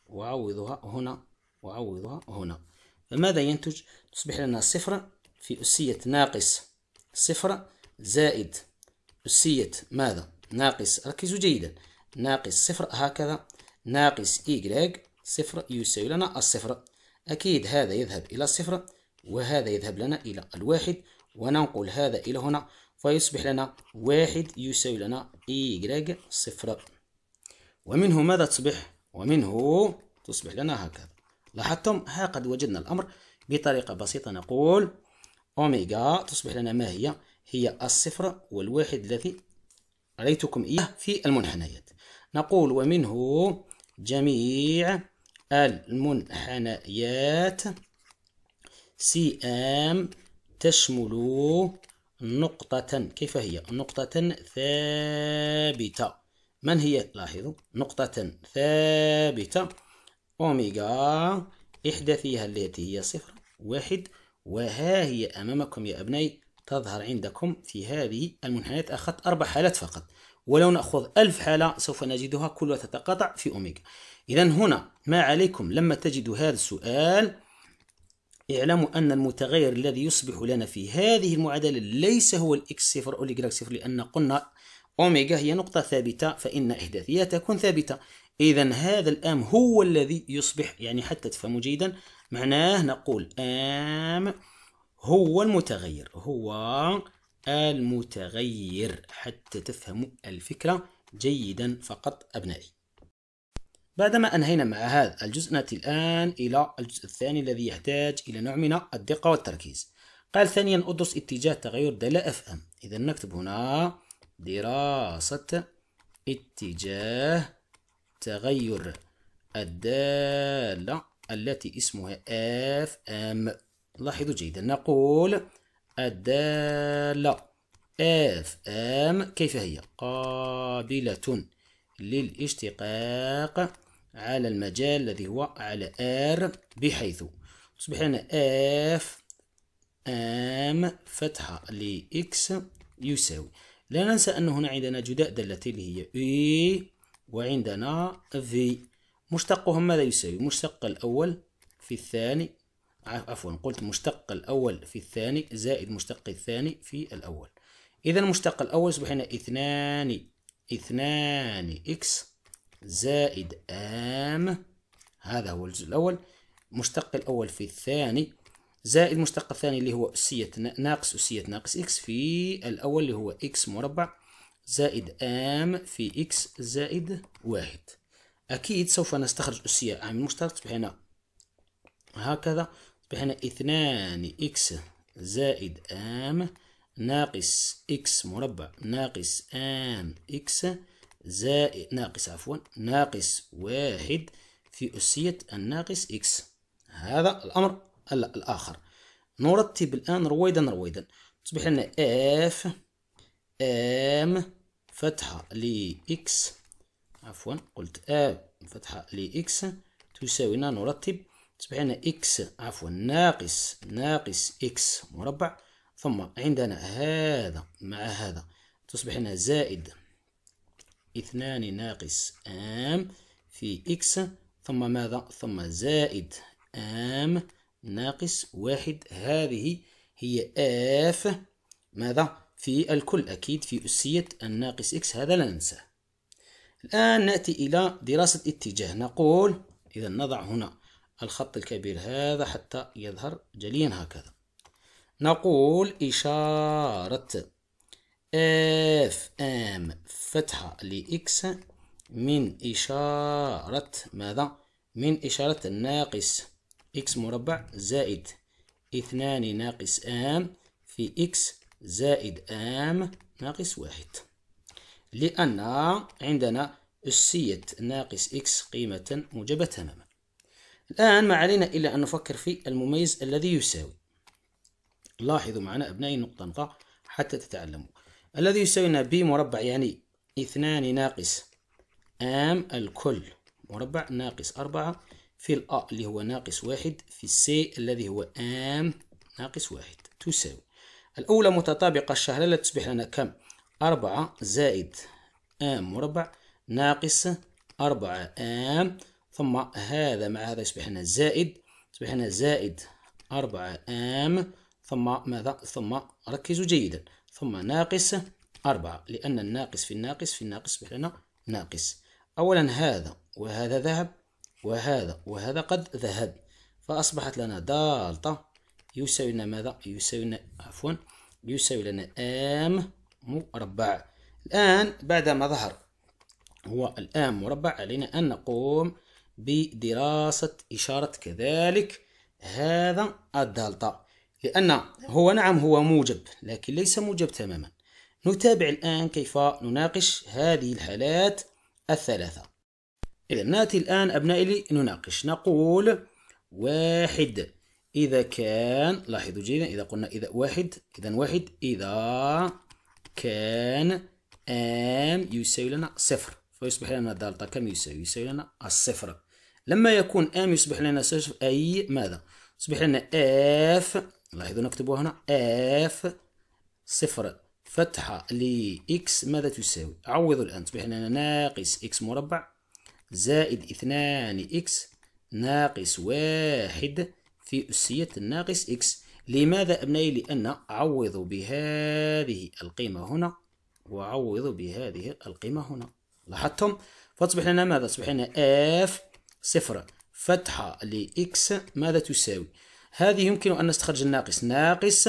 وعوضها هنا وعوضها هنا فماذا ينتج؟ تصبح لنا صفر في أسية ناقص صفر زائد أسية ماذا؟ ناقص ركزوا جيدا ناقص صفر هكذا ناقص إيكغ صفر يساوي لنا الصفر أكيد هذا يذهب إلى صفر وهذا يذهب لنا إلى الواحد وننقل هذا إلى هنا فيصبح لنا واحد يساوي لنا إيجراج صفر ومنه ماذا تصبح؟ ومنه تصبح لنا هكذا لاحظتم ها قد وجدنا الأمر بطريقة بسيطة نقول أوميغا تصبح لنا ما هي؟ هي الصفر والواحد الذي رأيتكم إياه في المنحنيات نقول ومنه جميع المنحنيات سي ام تشمل نقطة كيف هي؟ نقطة ثابتة من هي؟ لاحظوا نقطة ثابتة أوميغا إحدى فيها التي هي صفر واحد وها هي أمامكم يا أبني تظهر عندكم في هذه المنحنيات أخذت أربع حالات فقط ولو نأخذ ألف حالة سوف نجدها كلها تتقاطع في أوميغا إذا هنا ما عليكم لما تجدوا هذا السؤال اعلموا أن المتغير الذي يصبح لنا في هذه المعادلة ليس هو الإكس صفر أو الإكراك صفر لأن قلنا أوميجا هي نقطة ثابتة فإن احداثيه تكون ثابتة إذا هذا الأم هو الذي يصبح يعني حتى تفهموا جيدا معناه نقول أم هو المتغير هو المتغير حتى تفهموا الفكرة جيدا فقط أبنائي بعدما أنهينا مع هذا الجزء نأتي الآن إلى الجزء الثاني الذي يحتاج إلى نوع من الدقة والتركيز قال ثانيا أدرس اتجاه تغير دالة اف ام إذا نكتب هنا دراسة اتجاه تغير الدالة التي اسمها اف ام لاحظوا جيدا نقول الدالة اف ام كيف هي قابلة للاشتقاق على المجال الذي هو على R بحيث تصبح لنا F أم فتحة لإكس يساوي لا ننسى أن هنا عندنا جداء دالتين اللي هي E وعندنا V مشتقهم ماذا يساوي مشتق الأول في الثاني عفوا قلت مشتق الأول في الثاني زائد مشتق الثاني في الأول إذا المشتق الأول يصبح لنا اثنان اثنان إكس زائد أم هذا هو الجزء الأول مشتق الأول في الثاني زائد مشتق الثاني اللي هو أسية ناقص أسية ناقص إكس في الأول اللي هو إكس مربع زائد أم في إكس زائد واحد أكيد سوف نستخرج أسية آم المشترك تصبح هنا هكذا تصبح هنا اثنان إكس زائد أم ناقص إكس مربع ناقص أم إكس زائد ناقص عفوا ناقص واحد في أسية الناقص إكس هذا الأمر الآخر نرتب الآن رويدا رويدا تصبح لنا اف ام فتحة لإكس عفوا قلت ام فتحة لإكس تساوي نرتب تصبح لنا إكس عفوا ناقص ناقص إكس مربع ثم عندنا هذا مع هذا تصبح لنا زائد اثنان ناقص ام في اكس ثم ماذا ثم زائد ام ناقص واحد هذه هي اف ماذا في الكل أكيد في أسية الناقص إكس هذا لا ننساه الآن نأتي إلى دراسة اتجاه نقول إذا نضع هنا الخط الكبير هذا حتى يظهر جليا هكذا نقول إشارة اف ام فتحة لإكس من إشارة ماذا؟ من إشارة ناقص إكس مربع زائد اثنان ناقص ام في إكس زائد ام ناقص واحد لأن عندنا أسية ناقص إكس قيمة موجبة تماما الآن ما علينا إلا أن نفكر في المميز الذي يساوي لاحظوا معنا أبنائي نقطة نقطة حتى تتعلموا الذي يساوينا ب مربع يعني اثنان ناقص ام الكل مربع ناقص أربعة في الأ اللي هو ناقص واحد في السي الذي هو ام ناقص واحد تساوي الأولى متطابقة لا تصبح لنا كم أربعة زائد ام مربع ناقص أربعة ام ثم هذا مع هذا يصبح لنا زائد يصبح لنا زائد أربعة ام ثم ماذا ثم ركزوا جيدا ثم ناقص أربعة لأن الناقص في الناقص في الناقص يصبح لنا ناقص أولا هذا وهذا ذهب وهذا وهذا قد ذهب فأصبحت لنا دالتا يساوي لنا ماذا؟ يساوي لنا عفوا يساوي لنا آم مربع الآن بعدما ظهر هو الآن مربع علينا أن نقوم بدراسة إشارة كذلك هذا الدالتا لأن هو نعم هو موجب لكن ليس موجب تماما نتابع الآن كيف نناقش هذه الحالات الثلاثة إذا نأتي الآن أبنائي لنناقش نقول واحد إذا كان لاحظوا جيدا إذا قلنا إذا واحد إذا واحد إذا كان آم يساوي لنا صفر فيصبح لنا دالتا كم يساوي؟ يساوي لنا الصفر لما يكون آم يصبح لنا صفر أي ماذا؟ يصبح لنا اف لاحظوا نكتبها هنا اف صفر فتحة لإكس ماذا تساوي؟ عوضوا الآن تصبح لنا ناقص إكس مربع زائد اثنان إكس ناقص واحد في أسية ناقص إكس لماذا أبنائي؟ لأن عوضوا بهذه القيمة هنا وعوضوا بهذه القيمة هنا لاحظتم؟ فتصبح لنا ماذا؟ تصبح لنا اف صفر فتحة لإكس ماذا تساوي؟ هذه يمكن أن نستخرج الناقص ناقص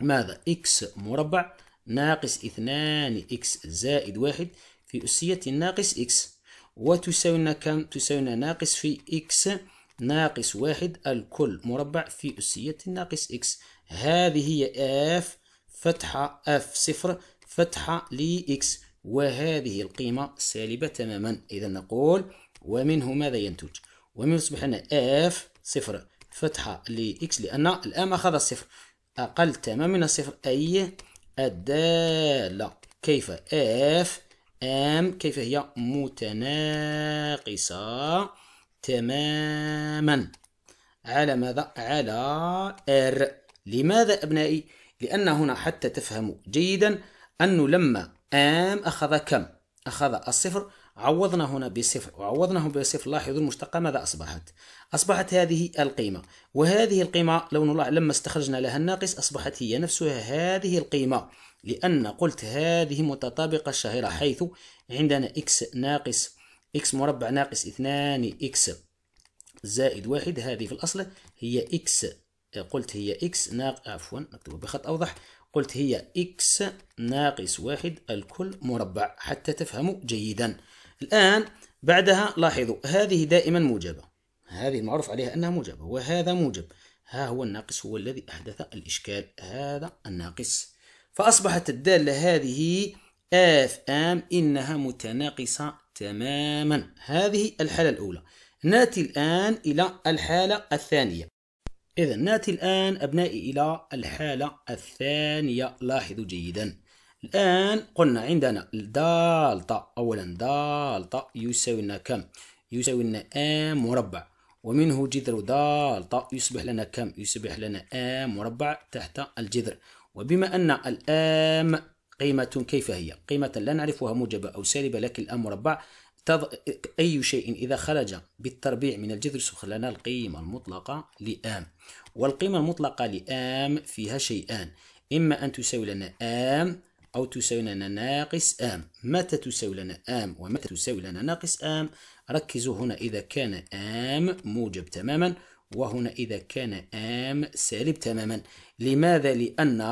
ماذا x مربع ناقص 2 x زائد واحد في أسية ناقص x وتساوي لنا كم تساوي لنا ناقص في x ناقص واحد الكل مربع في أسية ناقص x هذه هي f فتحة f صفر فتحة ل x وهذه القيمة سالبة تماما إذا نقول ومنه ماذا ينتج ومنه يصبح لنا f صفر فتحة لإكس لأن الآن أخذ الصفر أقل تماما من الصفر أي الدالة كيف اف ام كيف هي متناقصة تماما على ماذا؟ على ار لماذا أبنائي؟ لأن هنا حتى تفهموا جيدا أنه لما ام أخذ كم؟ أخذ الصفر عوضنا هنا بصفر وعوضناه بصفر لاحظوا المشتقة ماذا أصبحت أصبحت هذه القيمة وهذه القيمة لو لما استخرجنا لها الناقص أصبحت هي نفسها هذه القيمة لأن قلت هذه متطابقة الشهيرة حيث عندنا إكس ناقص إكس مربع ناقص اثنان إكس زائد واحد هذه في الأصل هي إكس قلت هي إكس ناق عفوا نكتب بخط أوضح قلت هي إكس ناقص واحد الكل مربع حتى تفهموا جيدا الآن بعدها لاحظوا هذه دائما موجبة هذه المعروف عليها أنها موجبة وهذا موجب ها هو الناقص هو الذي أحدث الإشكال هذا الناقص فأصبحت الدالة هذه آف آم إنها متناقصة تماما هذه الحالة الأولى ناتي الآن إلى الحالة الثانية إذا ناتي الآن أبنائي إلى الحالة الثانية لاحظوا جيدا الآن قلنا عندنا دالتا أولا دالتا يساوي لنا كم؟ يساوي لنا آم مربع ومنه جذر دالتا يصبح لنا كم؟ يصبح لنا آم مربع تحت الجذر وبما أن الآم قيمة كيف هي؟ قيمة لا نعرفها موجبة أو سالبة لكن الآم مربع تض... أي شيء إذا خرج بالتربيع من الجذر سخر لنا القيمة المطلقة لآم والقيمة المطلقة لآم فيها شيئان إما أن تساوي لنا آم أو تساوي لنا ناقص آم متى تساوي لنا آم ومتى تساوي لنا ناقص آم ركزوا هنا إذا كان آم موجب تماما وهنا إذا كان آم سالب تماما لماذا؟ لأن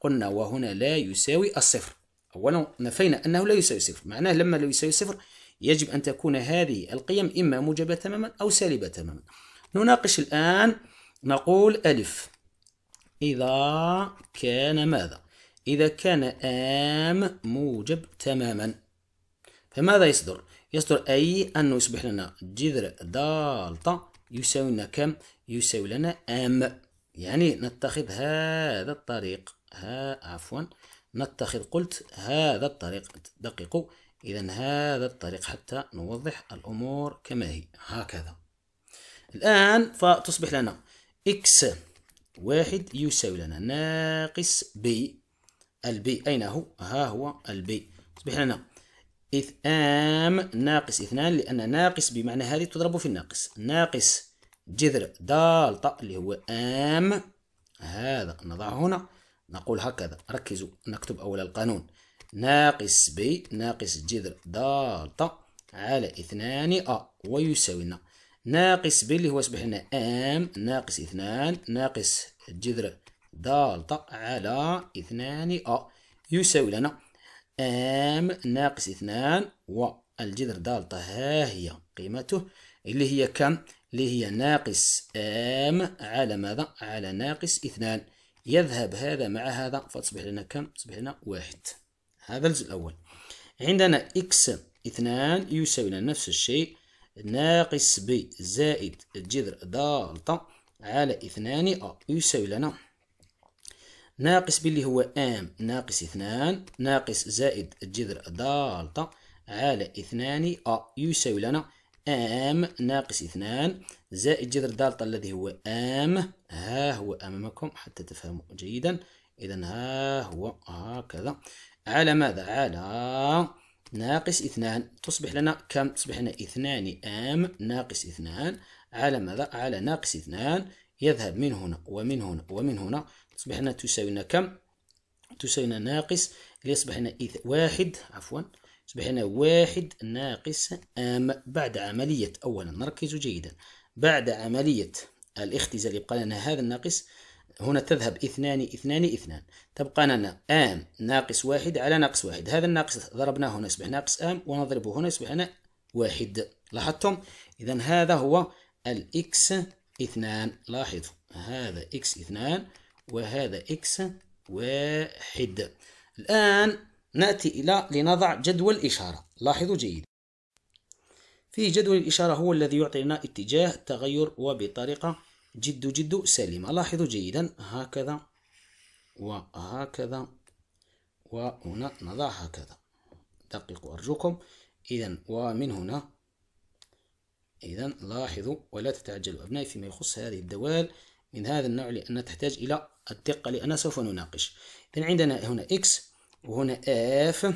قلنا وهنا لا يساوي الصفر أولا نفينا أنه لا يساوي صفر معناه لما لا يساوي صفر يجب أن تكون هذه القيم إما موجبة تماما أو سالبة تماما نناقش الآن نقول ألف إذا كان ماذا إذا كان آم موجب تماما فماذا يصدر؟ يصدر أي أنه يصبح لنا جذر دالتا يساوي لنا كم؟ يساوي لنا آم يعني نتخذ هذا الطريق ها عفوا نتخذ قلت هذا الطريق دققوا إذا هذا الطريق حتى نوضح الأمور كما هي هكذا الآن فتصبح لنا إكس واحد يساوي لنا ناقص بي البي أين هو؟ ها هو البي تصبح لنا إثام ناقص اثنان لأن ناقص بمعنى هذه تضرب في الناقص ناقص جذر دال اللي هو آم هذا نضعه هنا نقول هكذا ركزوا نكتب أول القانون ناقص بي ناقص جذر دال على اثنان أ ويساوي لنا ناقص بي اللي هو أصبح لنا آم ناقص اثنان ناقص جذر دالتا على اثنان أ يساوي لنا أم ناقص اثنان والجذر دالتا ها هي قيمته اللي هي كم اللي هي ناقص أم على ماذا على ناقص اثنان يذهب هذا مع هذا فتصبح لنا كم تصبح لنا واحد هذا الجزء الأول عندنا إكس اثنان يساوي لنا نفس الشيء ناقص ب زائد الجذر دالتا على اثنان أ يساوي لنا ناقص باللي هو ام ناقص اثنان ناقص زائد جذر دالتا على اثنان ا آه، يساوي لنا ام ناقص اثنان زائد جذر دالتا الذي هو ام ها هو امامكم حتى تفهموا جيدا اذا ها هو هكذا على ماذا على ناقص اثنان تصبح لنا كم تصبح لنا اثنان ام ناقص اثنان على ماذا على ناقص اثنان يذهب من هنا ومن هنا ومن هنا أصبحنا تساوينا كم؟ تساوينا ناقص اللي أصبحنا إذ واحد عفوا أصبحنا واحد ناقص أم بعد عملية أولا نركز جيدا بعد عملية الاختزال يبقى لنا هذا الناقص هنا تذهب اثنان اثنان اثنان تبقى لنا آم ناقص واحد على ناقص واحد هذا الناقص ضربناه هنا يصبح ناقص آم ونضربه هنا يصبح هنا واحد لاحظتم إذا هذا هو الإكس اثنان لاحظوا هذا إكس اثنان وهذا إكس واحد الآن نأتي إلى لنضع جدول الإشارة لاحظوا جيد في جدول الإشارة هو الذي يعطي لنا اتجاه التغير وبطريقة جد جد سليمة لاحظوا جيدا هكذا وهكذا وهنا نضع هكذا دققوا أرجوكم إذا ومن هنا إذا لاحظوا ولا تتعجلوا أبنائي فيما يخص هذه الدوال من هذا النوع لأنها تحتاج إلى الدقة لأن سوف نناقش إذا عندنا هنا X وهنا F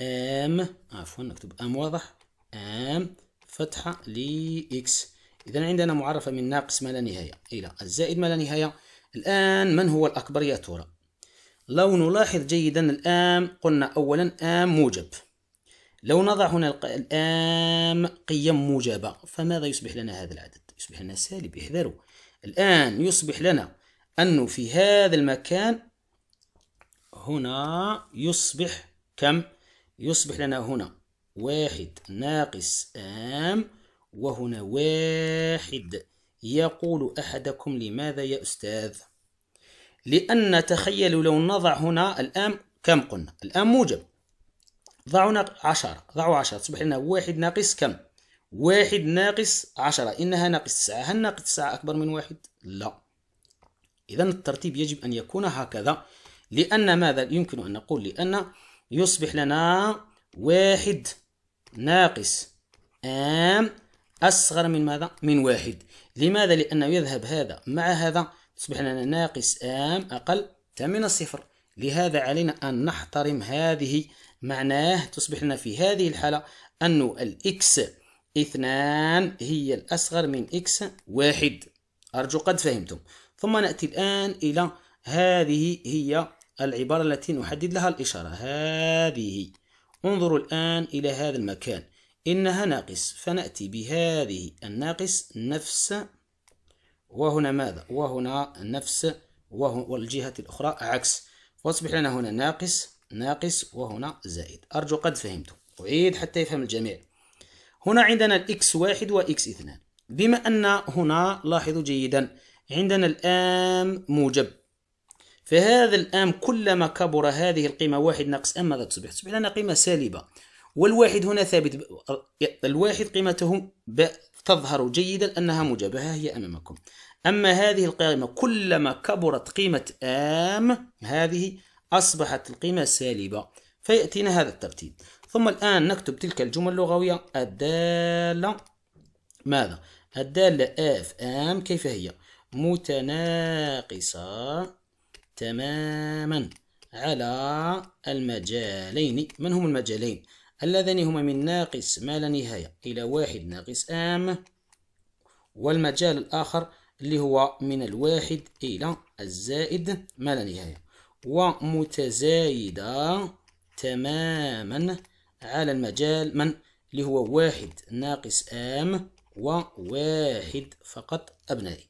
أم عفوا نكتب أم واضح أم فتحة X إذا عندنا معرفة من ناقص ما لا نهاية إلى إيه الزائد ما لا نهاية الآن من هو الأكبر يا ترى لو نلاحظ جيدا الآم قلنا أولا آم موجب لو نضع هنا الآم قيم موجبة فماذا يصبح لنا هذا العدد يصبح لنا سالب احذروا الآن يصبح لنا أنه في هذا المكان هنا يصبح كم؟ يصبح لنا هنا واحد ناقص آم وهنا واحد يقول أحدكم لماذا يا أستاذ؟ لأن تخيلوا لو نضع هنا الآم كم قلنا؟ الآن موجب ضعوا عشرة ضعوا عشرة تصبح لنا واحد ناقص كم؟ واحد ناقص عشرة إنها ناقص تسعة هل ناقص تسعة أكبر من واحد؟ لا إذا الترتيب يجب أن يكون هكذا لأن ماذا يمكن أن نقول لأن يصبح لنا واحد ناقص ام أصغر من ماذا؟ من واحد لماذا؟ لأنه يذهب هذا مع هذا تصبح لنا ناقص ام أقل من الصفر لهذا علينا أن نحترم هذه معناه تصبح لنا في هذه الحالة أن الإكس اثنان هي الأصغر من إكس واحد أرجو قد فهمتم ثم نأتي الآن إلى هذه هي العبارة التي نحدد لها الإشارة هذه انظروا الآن إلى هذا المكان إنها ناقص فنأتي بهذه الناقص نفس وهنا ماذا وهنا نفس والجهة الأخرى عكس وأصبح لنا هنا ناقص ناقص وهنا زائد أرجو قد فهمتم أعيد حتى يفهم الجميع هنا عندنا الإكس واحد وإكس اثنان بما أن هنا لاحظوا جيدا عندنا الآم موجب فهذا الآم كلما كبر هذه القيمة واحد ناقص أم ماذا تصبح؟ تصبح لنا قيمة سالبة والواحد هنا ثابت الواحد قيمته تظهر جيدا أنها موجبة ها هي أمامكم أما هذه القيمة كلما كبرت قيمة آم هذه أصبحت القيمة سالبة فيأتينا هذا الترتيب ثم الآن نكتب تلك الجمل اللغوية الدالة ماذا؟ الدالة اف ام كيف هي؟ متناقصة تماما على المجالين من هم المجالين؟ اللذان هما من ناقص ما لا نهاية إلى واحد ناقص ام والمجال الآخر اللي هو من الواحد إلى الزائد ما لا نهاية ومتزايدة تماما على المجال من اللي هو واحد ناقص ام وواحد فقط أبنائي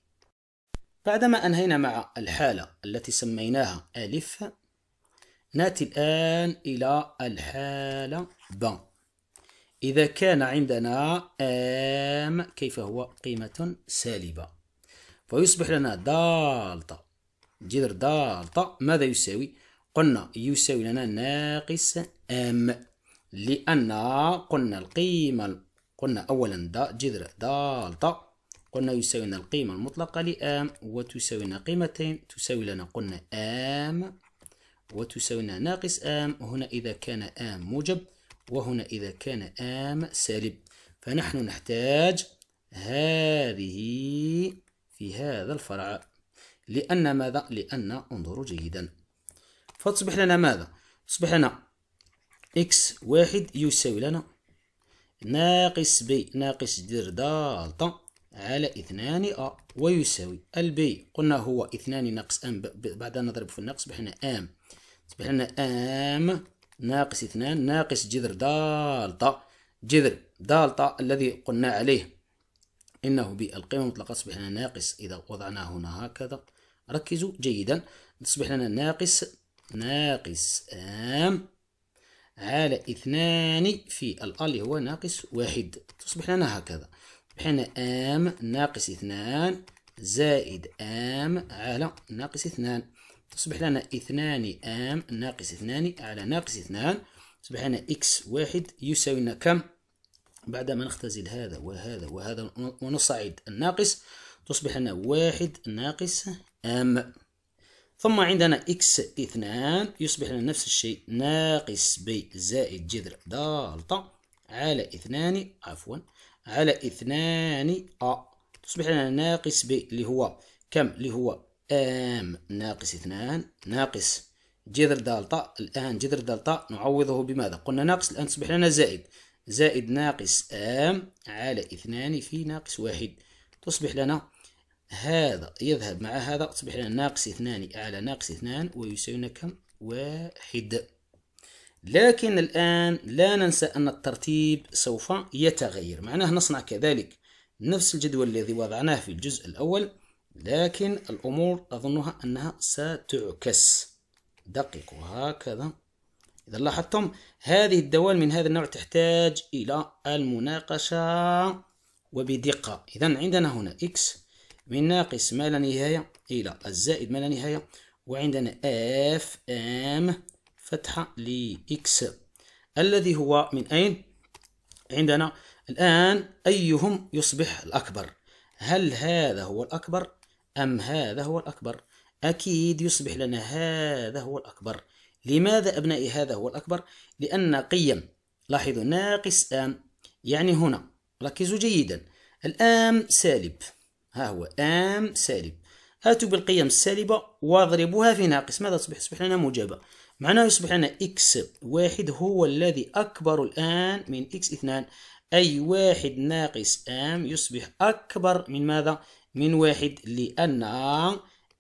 بعدما أنهينا مع الحالة التي سميناها ألف نأتي الآن إلى الحالة ب إذا كان عندنا آم كيف هو قيمة سالبة فيصبح لنا دالتا جذر دالتا ماذا يساوي؟ قلنا يساوي لنا ناقص آم لأن قلنا القيمة قلنا أولا دا جذر دالتا قلنا يساوينا القيمة المطلقة لآم وتساوينا قيمتين تساوي لنا قلنا آم وتساوينا ناقص آم هنا إذا كان آم موجب وهنا إذا كان آم سالب فنحن نحتاج هذه في هذا الفرع لأن ماذا؟ لأن انظروا جيدا فتصبح لنا ماذا؟ تصبح لنا إكس واحد يساوي لنا ناقص بي ناقص دير دالتا على اثنان أ ويساوي البي قلنا هو اثنان ناقص أم بعد أن نضرب في الناقص بحنا أم تصبح لنا أم ناقص اثنان ناقص جذر دالتا جذر دالتا الذي قلنا عليه إنه بالقيمة المطلقة تصبح لنا ناقص إذا وضعناه هنا هكذا ركزوا جيدا تصبح لنا ناقص ناقص أم على اثنان في الأ اللي هو ناقص واحد تصبح لنا هكذا بحنا أم ناقص اثنان زائد أم على ناقص اثنان تصبح لنا اثنان أم ناقص اثنان على ناقص اثنان تصبح لنا إكس واحد يساوي لنا كم بعدما نختزل هذا وهذا وهذا ونصعد الناقص تصبح لنا واحد ناقص أم ثم عندنا إكس اثنان يصبح لنا نفس الشيء ناقص بي زائد جذر دالتا على اثنان عفوا على اثنان أ تصبح لنا ناقص بي اللي هو كم اللي هو ام ناقص اثنان ناقص جذر دالتا الآن جذر دالتا نعوضه بماذا قلنا ناقص الآن تصبح لنا زائد زائد ناقص ام على اثنان في ناقص واحد تصبح لنا هذا يذهب مع هذا تصبح لنا ناقص اثنان على ناقص اثنان ويساوينا كم واحد لكن الآن لا ننسى أن الترتيب سوف يتغير معناه نصنع كذلك نفس الجدول الذي وضعناه في الجزء الأول لكن الأمور أظنها أنها ستعكس دققوا هكذا إذا لاحظتم هذه الدوال من هذا النوع تحتاج إلى المناقشة وبدقة إذا عندنا هنا إكس من ناقص ما لا نهاية إلى الزائد ما لا نهاية وعندنا اف ام فتحة لإكس الذي هو من أين؟ عندنا الآن أيهم يصبح الأكبر هل هذا هو الأكبر أم هذا هو الأكبر أكيد يصبح لنا هذا هو الأكبر لماذا أبنائي هذا هو الأكبر لأن قيم لاحظوا ناقص آم يعني هنا ركزوا جيدا الآم سالب ها هو ام سالب اتوا بالقيم السالبة واضربوها في ناقص ماذا تصبح؟ تصبح لنا موجبة معناه يصبح لنا اكس واحد هو الذي أكبر الآن من اكس اثنان أي واحد ناقص ام يصبح أكبر من ماذا؟ من واحد لأن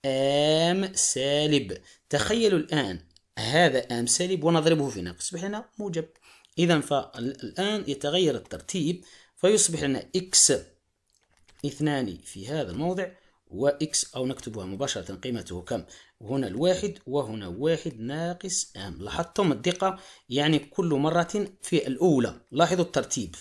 ام سالب تخيلوا الآن هذا ام سالب ونضربه في ناقص يصبح لنا موجب إذا فالآن يتغير الترتيب فيصبح لنا اكس اثنان في هذا الموضع وإكس أو نكتبها مباشرة قيمته كم هنا الواحد وهنا واحد ناقص ام لاحظتم الدقة يعني كل مرة في الأولى لاحظوا الترتيب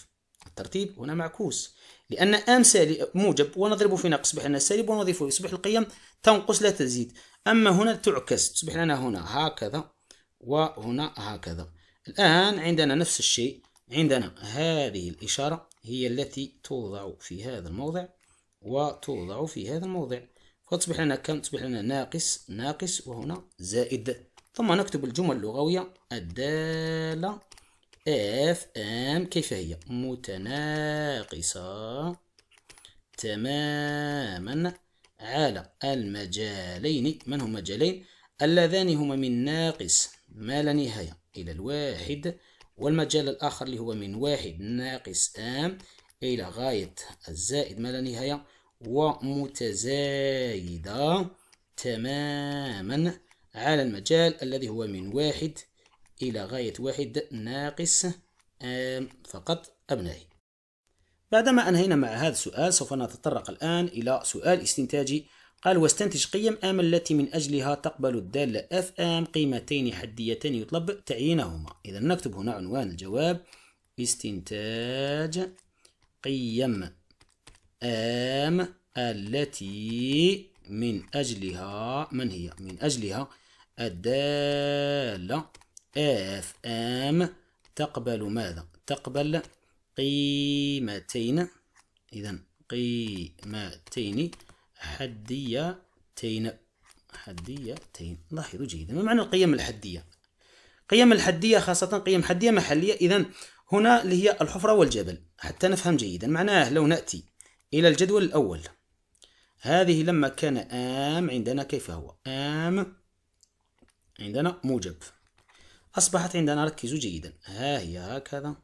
الترتيب هنا معكوس لأن ام سالب موجب ونضرب في ناقص يصبح لنا سالب ونضيفه يصبح القيم تنقص لا تزيد أما هنا تعكس تصبح لنا هنا هكذا وهنا هكذا الآن عندنا نفس الشيء عندنا هذه الإشارة هي التي توضع في هذا الموضع وتوضع في هذا الموضع فتصبح لنا كم تصبح لنا ناقص ناقص وهنا زائد ثم نكتب الجمل اللغوية الدالة اف ام كيف هي متناقصة تماما على المجالين من هما مجالين اللذان هما من ناقص ما لا نهاية إلى الواحد والمجال الآخر اللي هو من واحد ناقص ام إلى غاية الزائد ما لا نهاية ومتزايدة تماما على المجال الذي هو من واحد إلى غاية واحد ناقص فقط أبنائي بعدما أنهينا مع هذا السؤال سوف نتطرق الآن إلى سؤال استنتاجي قال واستنتج قيم أم التي من أجلها تقبل الدالة أف أم قيمتين حديتين يطلب تعيينهما إذا نكتب هنا عنوان الجواب استنتاج قيم am التي من أجلها من هي من أجلها الدالة اف ام تقبل ماذا تقبل قيمتين إذا قيمتين حديتين حديتين لاحظوا جيدا ما معنى القيم الحدية قيم الحدية خاصة قيم حدية محلية إذا هنا اللي هي الحفرة والجبل حتى نفهم جيدا معناه لو نأتي إلى الجدول الأول هذه لما كان آم عندنا كيف هو آم عندنا موجب أصبحت عندنا ركزوا جيدا ها هي هكذا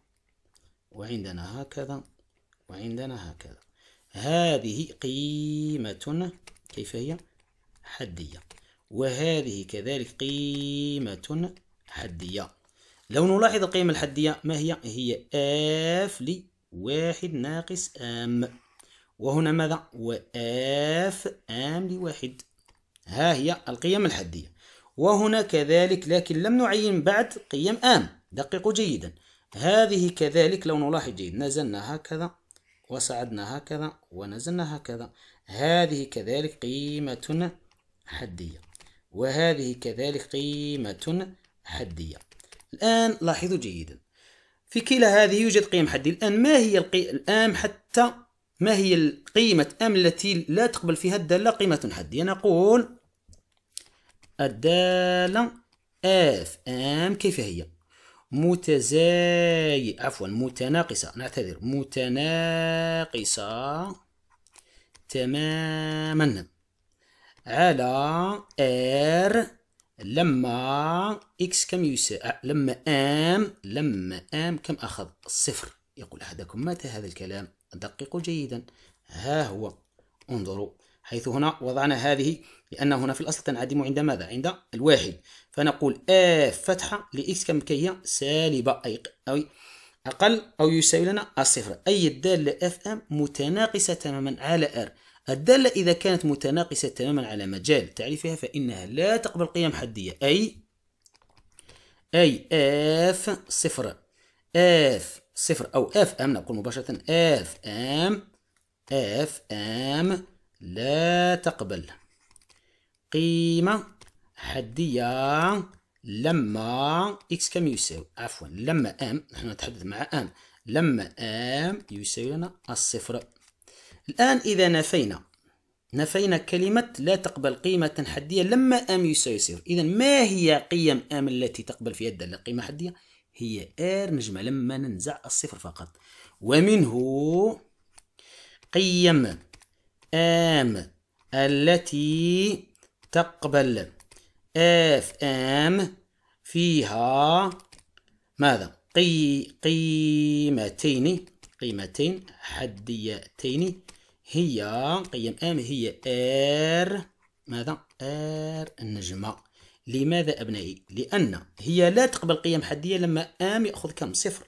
وعندنا هكذا وعندنا هكذا هذه قيمة كيف هي حدية وهذه كذلك قيمة حدية لو نلاحظ القيمة الحدية ما هي هي آف لواحد ناقص آم وهنا ماذا وآف آم لواحد ها هي القيم الحدية وهنا كذلك لكن لم نعين بعد قيم آم دققوا جيدا هذه كذلك لو نلاحظ جيد نزلنا هكذا وصعدنا هكذا ونزلنا هكذا هذه كذلك قيمة حدية وهذه كذلك قيمة حدية الآن لاحظوا جيدا في كلا هذه يوجد قيم حدية الآن ما هي القيم الآن حتى ما هي القيمة أم التي لا تقبل فيها الدالة قيمة حدية يعني نقول الدالة اف ام كيف هي متزاي عفوا متناقصة نعتذر متناقصة تماما على ار لما اكس كم يساوي آه، لما ام لما ام كم اخذ الصفر يقول احدكم متى هذا الكلام دققوا جيدا ها هو انظروا حيث هنا وضعنا هذه لأن هنا في الأصل تنعدم عند ماذا؟ عند الواحد فنقول آف فتحة لإكس كم كي هي سالبة أي أو أقل أو يساوي لنا الصفر أي الدالة اف ام متناقصة تماما على ار الدالة إذا كانت متناقصة تماما على مجال تعريفها فإنها لا تقبل قيم حدية أي أي اف صفر اف صفر أو اف ام نقول مباشرة اف ام اف ام لا تقبل قيمة حدية لما اكس كم يساوي عفوا لما ام نحن نتحدث مع ام لما ام يساوي لنا الصفر الآن إذا نفينا نفينا كلمة لا تقبل قيمة حدية لما ام يساوي صفر إذا ما هي قيم ام التي تقبل فيها الدالة قيمة حدية هي ار نجمع لما ننزع الصفر فقط ومنه قيم ام التي تقبل اف ام فيها ماذا قي قيمتين قيمتين حديتين هي قيم ام هي ار ماذا ار النجمه لماذا أبنائي؟ لأن هي لا تقبل قيم حدية لما آم يأخذ كم؟ صفر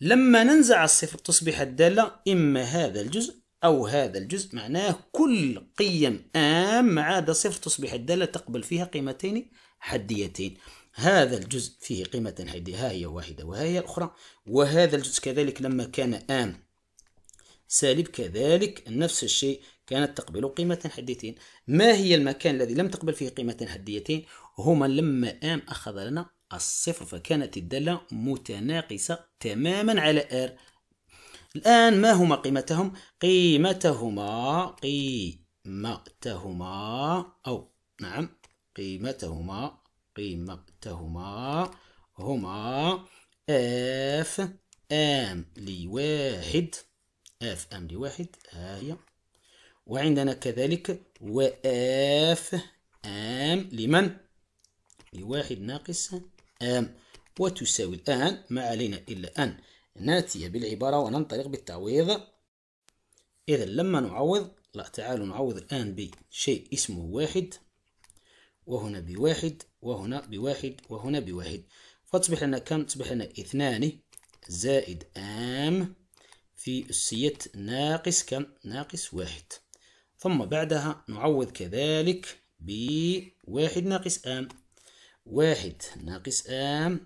لما ننزع الصفر تصبح الدالة إما هذا الجزء أو هذا الجزء معناه كل قيم آم ما عدا صفر تصبح الدالة تقبل فيها قيمتين حديتين هذا الجزء فيه قيمة حدية ها هي واحدة وها هي الأخرى وهذا الجزء كذلك لما كان آم سالب كذلك نفس الشيء كانت تقبل قيمة حديتين ما هي المكان الذي لم تقبل فيه قيمة حديتين هما لما آم أخذ لنا الصفر فكانت الدالة متناقصة تماما على R الآن ما هما قيمتهم قيمتهما قيمتهما أو نعم قيمتهما قيمتهما هما اف ام لواحد اف ام لواحد ها هي وعندنا كذلك وآف آم لمن؟ لواحد ناقص آم وتساوي الآن ما علينا إلا أن ناتي بالعبارة وننطلق بالتعويض إذا لما نعوض لا تعالوا نعوض الآن بشيء اسمه واحد وهنا بواحد وهنا بواحد وهنا بواحد فتصبح لنا كم تصبح لنا اثنان زائد آم في أسية ناقص كم ناقص واحد ثم بعدها نعوض كذلك بواحد ناقص ام واحد ناقص ام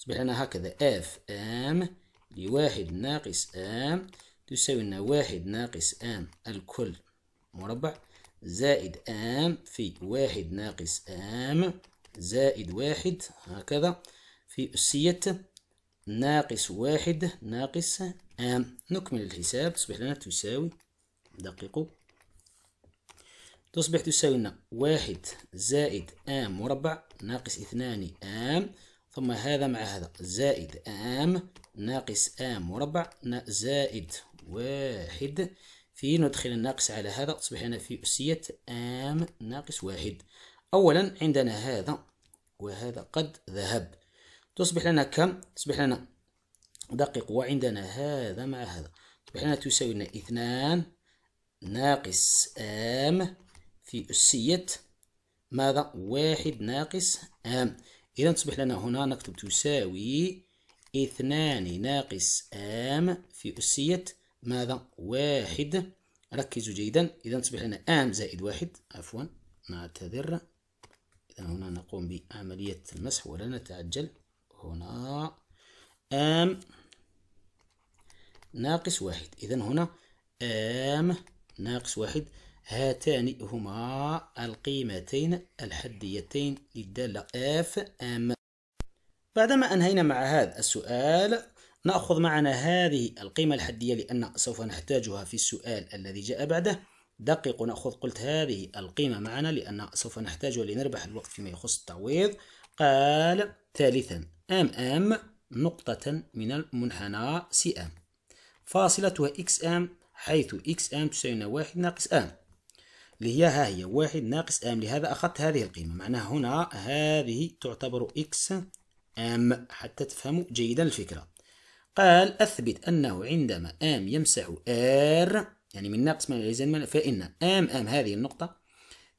يصبح لنا هكذا اف ام لواحد ناقص ام تساوي لنا واحد ناقص ام الكل مربع زائد ام في واحد ناقص ام زائد واحد هكذا في أسية ناقص واحد ناقص ام نكمل الحساب تصبح لنا تساوي دقيقة تصبح تساوي لنا واحد زائد آم مربع ناقص اثنان آم ثم هذا مع هذا زائد آم ناقص آم مربع زائد واحد في ندخل الناقص على هذا تصبح لنا في أسية آم ناقص واحد أولا عندنا هذا وهذا قد ذهب تصبح لنا كم؟ تصبح لنا دقيق وعندنا هذا مع هذا تصبح لنا تساوي لنا اثنان ناقص آم في أسية ماذا واحد ناقص آم إذا تصبح لنا هنا نكتب تساوي اثنان ناقص آم في أسية ماذا واحد ركزوا جيدا إذا تصبح لنا آم زائد واحد عفوا نعتذر إذا هنا نقوم بعملية المسح ولا نتعجل هنا آم ناقص واحد إذا هنا آم ناقص واحد هاتان هما القيمتين الحديتين للدالة اف ام بعدما أنهينا مع هذا السؤال نأخذ معنا هذه القيمة الحدية لأن سوف نحتاجها في السؤال الذي جاء بعده دقق ونأخذ قلت هذه القيمة معنا لأن سوف نحتاجها لنربح الوقت فيما يخص التعويض قال ثالثا أم أم نقطة من المنحنى سي أم فاصلتها إكس أم حيث إكس أم تساوي واحد ناقص أم اللي هي ها هي واحد ناقص ام لهذا أخذت هذه القيمة معناها هنا هذه تعتبر اكس ام حتى تفهموا جيدا الفكرة قال أثبت أنه عندما ام يمسح ار يعني من ناقص من الزمن فإن ام ام هذه النقطة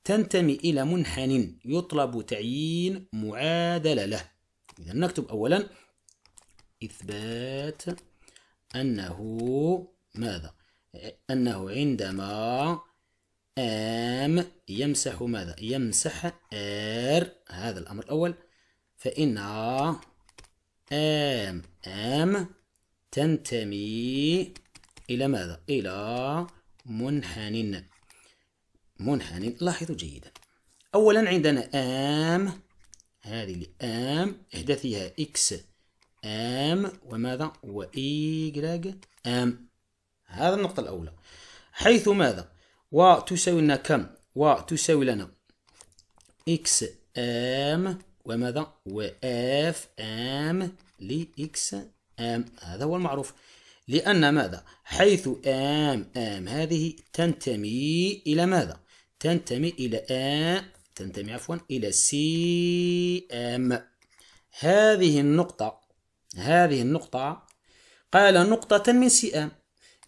تنتمي إلى منحن يطلب تعيين معادلة له إذا نكتب أولا إثبات أنه ماذا أنه عندما أم يمسح ماذا؟ يمسح إر هذا الأمر الأول فإن أم أم تنتمي إلى ماذا؟ إلى منحن منحن لاحظوا جيدا أولا عندنا أم هذه آم إحداثيها إكس أم وماذا؟ وإيكغ أم هذا النقطة الأولى حيث ماذا؟ وتساوي لنا كم وتساوي لنا اكس ام وماذا واف ام لاكس ام هذا هو المعروف لأن ماذا حيث ام ام هذه تنتمي إلى ماذا تنتمي إلى آ تنتمي عفوا إلى سي ام هذه النقطة هذه النقطة قال نقطة من سي ام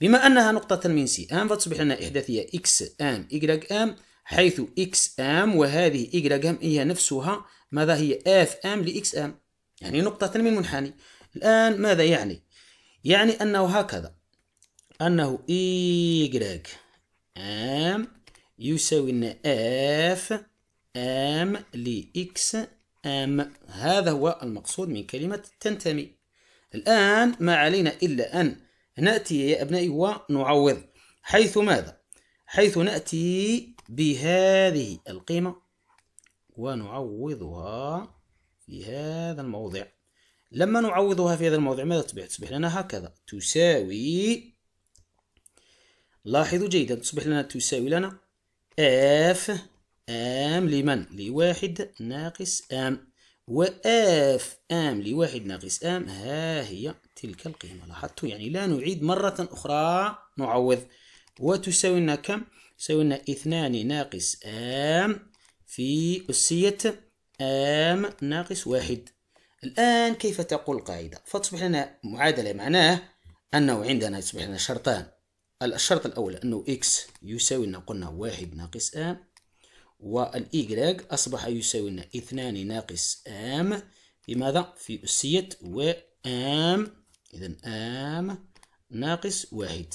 بما أنها نقطة من سي آم فتصبح لنا إحداثية إكس آم إيكراك آم حيث إكس آم وهذه إيكراك آم هي نفسها ماذا هي آف آم لإكس آم يعني نقطة من منحني الآن ماذا يعني؟ يعني أنه هكذا أنه إيكراك آم يساوي لنا آف آم لإكس آم هذا هو المقصود من كلمة تنتمي الآن ما علينا إلا أن نأتي يا أبنائي ونعوض حيث ماذا؟ حيث نأتي بهذه القيمة ونعوضها في هذا الموضع لما نعوضها في هذا الموضع ماذا تصبح؟ تصبح لنا هكذا تساوي لاحظوا جيدا تصبح لنا تساوي لنا اف ام لمن؟ لواحد ناقص ام وآف آم لواحد ناقص آم ها هي تلك القيمة لاحظتوا يعني لا نعيد مرة أخرى نعوض وتساوي لنا كم؟ تساوي لنا اثنان ناقص آم في أسية آم ناقص واحد الآن كيف تقول القاعدة؟ فتصبح لنا معادلة معناه أنه عندنا يصبح لنا شرطان الشرط الأول أنه إكس يساوي لنا قلنا واحد ناقص آم والإيجلاج أصبح يساوي لنا اثنان ناقص آم في ماذا؟ في أسية وآم إذا آم ناقص واحد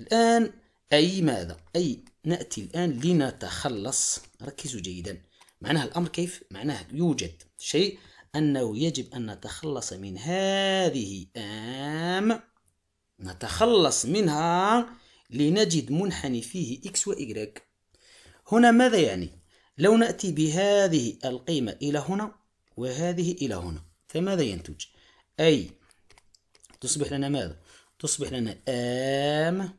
الآن أي ماذا؟ أي نأتي الآن لنتخلص ركزوا جيدا معناها الأمر كيف؟ معناه يوجد شيء أنه يجب أن نتخلص من هذه آم نتخلص منها لنجد منحني فيه إكس وإيجريك هنا ماذا يعني لو نأتي بهذه القيمة إلى هنا وهذه إلى هنا فماذا ينتج أي تصبح لنا ماذا تصبح لنا آم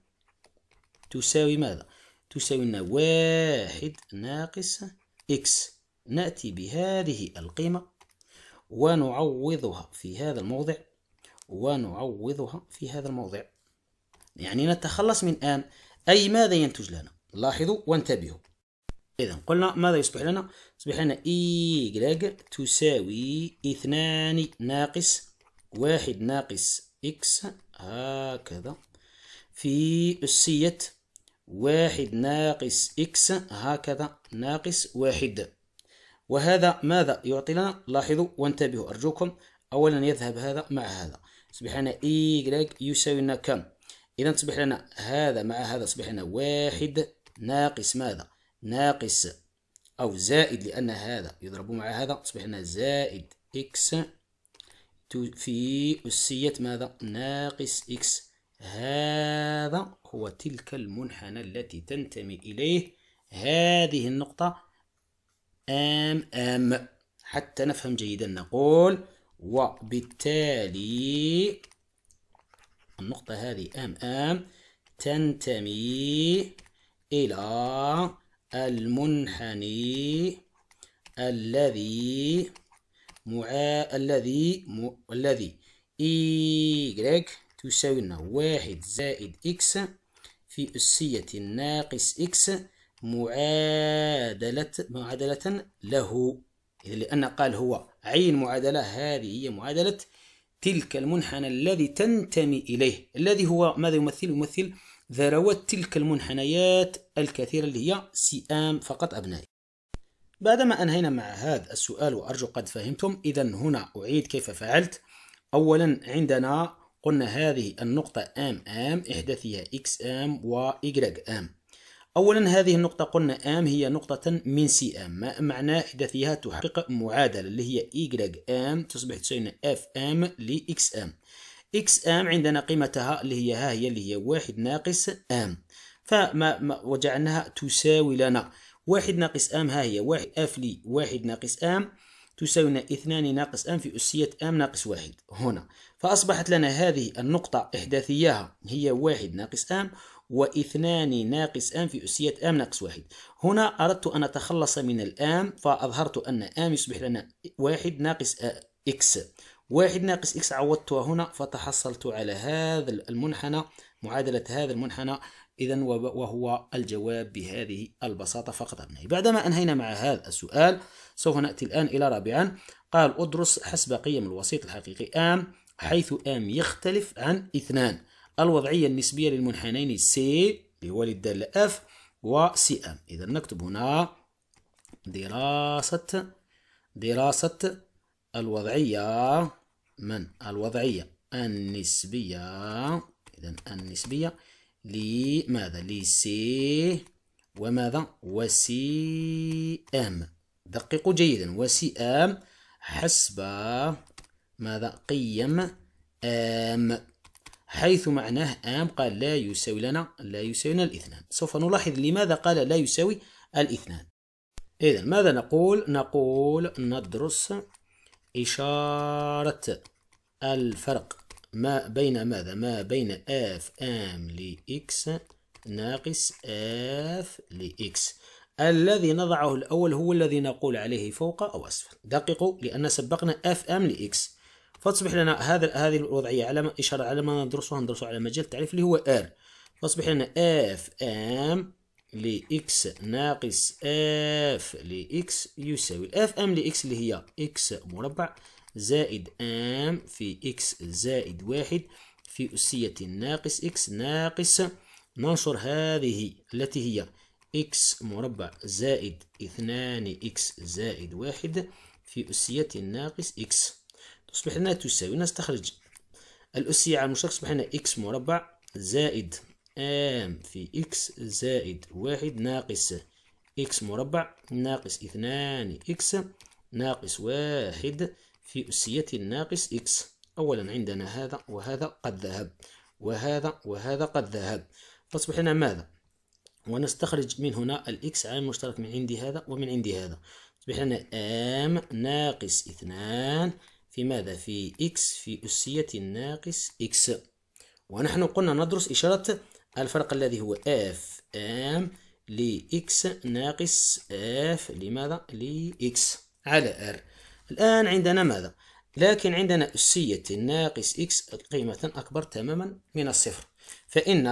تساوي ماذا تساوي لنا واحد ناقص إكس نأتي بهذه القيمة ونعوضها في هذا الموضع ونعوضها في هذا الموضع يعني نتخلص من آم أي ماذا ينتج لنا لاحظوا وانتبهوا إذا قلنا ماذا يصبح لنا؟ يصبح لنا إي e تساوي اثنان ناقص واحد ناقص إكس هكذا في أسية واحد ناقص إكس هكذا ناقص واحد وهذا ماذا يعطي لنا؟ لاحظوا وانتبهوا أرجوكم أولا يذهب هذا مع هذا يصبح لنا إيجلاج e يساوي لنا كم؟ إذا تصبح لنا هذا مع هذا تصبح لنا واحد ناقص ماذا؟ ناقص أو زائد لأن هذا يضرب مع هذا تصبح زائد إكس في أسية ماذا ناقص إكس هذا هو تلك المنحنى التي تنتمي إليه هذه النقطة أم أم حتى نفهم جيدا نقول وبالتالي النقطة هذه أم أم تنتمي إلى المنحني الذي مع... الذي م... الذي جريك تساوي لنا واحد زائد إكس في أسية ناقص إكس معادلة معادلة له إذا لأن قال هو عين معادلة هذه هي معادلة تلك المنحنى الذي تنتمي إليه الذي هو ماذا يمثل؟ يمثل ذروات تلك المنحنيات الكثيرة اللي هي سئام فقط أبنائي بعدما أنهينا مع هذا السؤال وأرجو قد فهمتم إذا هنا أعيد كيف فعلت أولا عندنا قلنا هذه النقطة أم أم إحداثية إكس أم و أم أولا هذه النقطة قلنا أم هي نقطة من سي أم معناه إحداثيها تحقق معادلة اللي هي إجراج أم تصبح تساوي أف أم لإكس أم اكس ام عندنا قيمتها اللي هي ها هي اللي هي واحد ناقص ام فما وجعلناها تساوي لنا واحد ناقص ام ها هي واحد اف لي واحد ناقص ام تساوي لنا اثنان ناقص ام في أسية ام ناقص واحد هنا فأصبحت لنا هذه النقطة إحداثية هي واحد ناقص ام واثنان ناقص ام في أسية ام ناقص واحد هنا أردت أن أتخلص من الام فأظهرت أن ام يصبح لنا واحد ناقص اكس واحد ناقص إكس عوضتها هنا فتحصلت على هذا المنحنى معادلة هذا المنحنى إذا وهو الجواب بهذه البساطة فقط أبنائي بعدما أنهينا مع هذا السؤال سوف نأتي الآن إلى رابعا قال أدرس حسب قيم الوسيط الحقيقي آم حيث آم يختلف عن اثنان الوضعية النسبية للمنحنين سي اللي هو للدالة اف وسي ام إذا نكتب هنا دراسة دراسة الوضعية من الوضعية النسبية إذا النسبية لماذا لسي وماذا وسي ام دققوا جيدا وسي ام حسب ماذا قيم ام حيث معناه ام قال لا يساوي لنا لا يساوي لنا الاثنان سوف نلاحظ لماذا قال لا يساوي الاثنان إذا ماذا نقول نقول ندرس إشارة الفرق ما بين ماذا؟ ما بين اف ام لإكس ناقص اف لإكس الذي نضعه الأول هو الذي نقول عليه فوق أو أسفل دققوا لأن سبقنا اف ام لإكس فتصبح لنا هذا هذه الوضعية على ما إشارة على ما ندرسها ندرسها على مجال التعريف اللي هو ار فتصبح لنا اف ام لإكس ناقص اف لإكس يساوي إف ام لإكس اللي هي إكس مربع زائد ام في إكس زائد واحد في أسية ناقص إكس ناقص ننشر هذه التي هي إكس مربع زائد اثنان إكس زائد واحد في أسية ناقص إكس تصبح لنا تساوي نستخرج الأسية على المشترك تصبح لنا إكس مربع زائد ام في اكس زائد واحد ناقص اكس مربع ناقص اثنان اكس ناقص واحد في أسية ناقص إكس أولا عندنا هذا وهذا قد ذهب وهذا وهذا قد ذهب فأصبح لنا ماذا ونستخرج من هنا الإكس عامل مشترك من عندي هذا ومن عندي هذا أصبح لنا آم ناقص اثنان في ماذا في إكس في أسية ناقص إكس ونحن قلنا ندرس إشارة الفرق الذي هو اف ام لإكس ناقص اف لماذا لإكس على ار الآن عندنا ماذا لكن عندنا أسية ناقص إكس قيمة أكبر تماما من الصفر فإن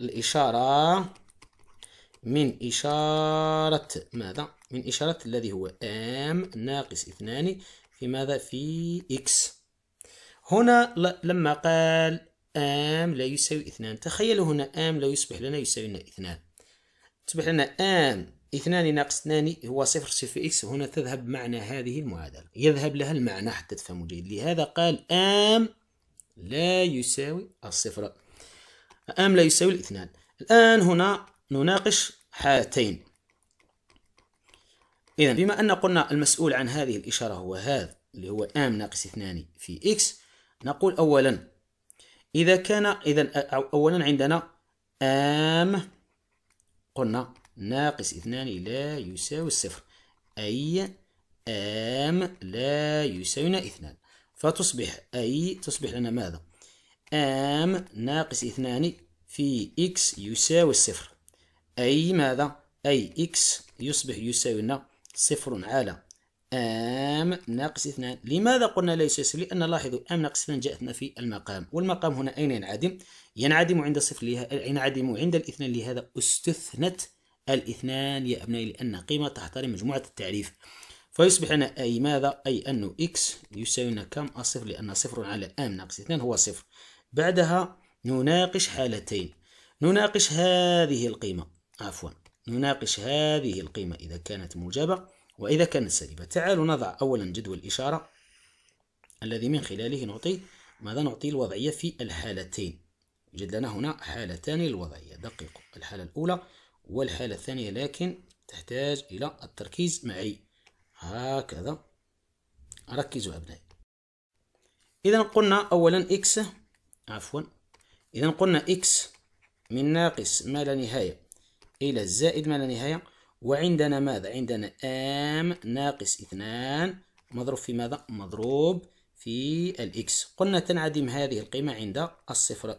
الإشارة من إشارة ماذا؟ من إشارة الذي هو أم ناقص اثنان في ماذا؟ في إكس هنا لما قال آم لا يساوي اثنان تخيلوا هنا آم لو يصبح لنا يساوي لنا اثنان تصبح لنا آم اثنان ناقص اثنان هو صفر صفر إكس هنا تذهب معنى هذه المعادلة يذهب لها المعنى حتى تفهموا جيد لهذا قال آم لا يساوي الصفر آم لا يساوي الاثنان الآن هنا نناقش حالتين إذا بما أن قلنا المسؤول عن هذه الإشارة هو هذا اللي هو آم ناقص اثنان في إكس نقول أولا إذا كان إذا أولا عندنا أم قلنا ناقص اثنان لا يساوي الصفر أي أم لا يساوي اثنان فتصبح أي تصبح لنا ماذا أم ناقص اثنان في إكس يساوي الصفر أي ماذا أي إكس يصبح يساوي صفر على أم ناقص اثنان لماذا قلنا لا يساوي صفر لأن لاحظوا أم ناقص اثنان جاءتنا في المقام والمقام هنا أين ينعدم ينعدم عند الصفر لها... ينعدم عند الاثنان لهذا استثنت الاثنان يا أبنائي لأن قيمة تحترم مجموعة التعريف فيصبح لنا أي ماذا أي أنه إكس يساوي لنا كم الصفر لأن صفر على أم ناقص اثنان هو صفر بعدها نناقش حالتين نناقش هذه القيمة عفوا نناقش هذه القيمة إذا كانت موجبة وإذا كانت سالبة تعالوا نضع أولا جدول الإشارة الذي من خلاله نعطي ماذا نعطي الوضعية في الحالتين يوجد لنا هنا حالتان للوضعية دقيقوا الحالة الأولى والحالة الثانية لكن تحتاج إلى التركيز معي هكذا ركزوا أبنائي إذا قلنا أولا إكس عفوا إذا قلنا إكس من ناقص ما لا نهاية إلى زائد ما لا نهاية وعندنا ماذا عندنا ام ناقص اثنان مضروب في ماذا مضروب في الاكس قلنا تنعدم هذه القيمة عند الصفر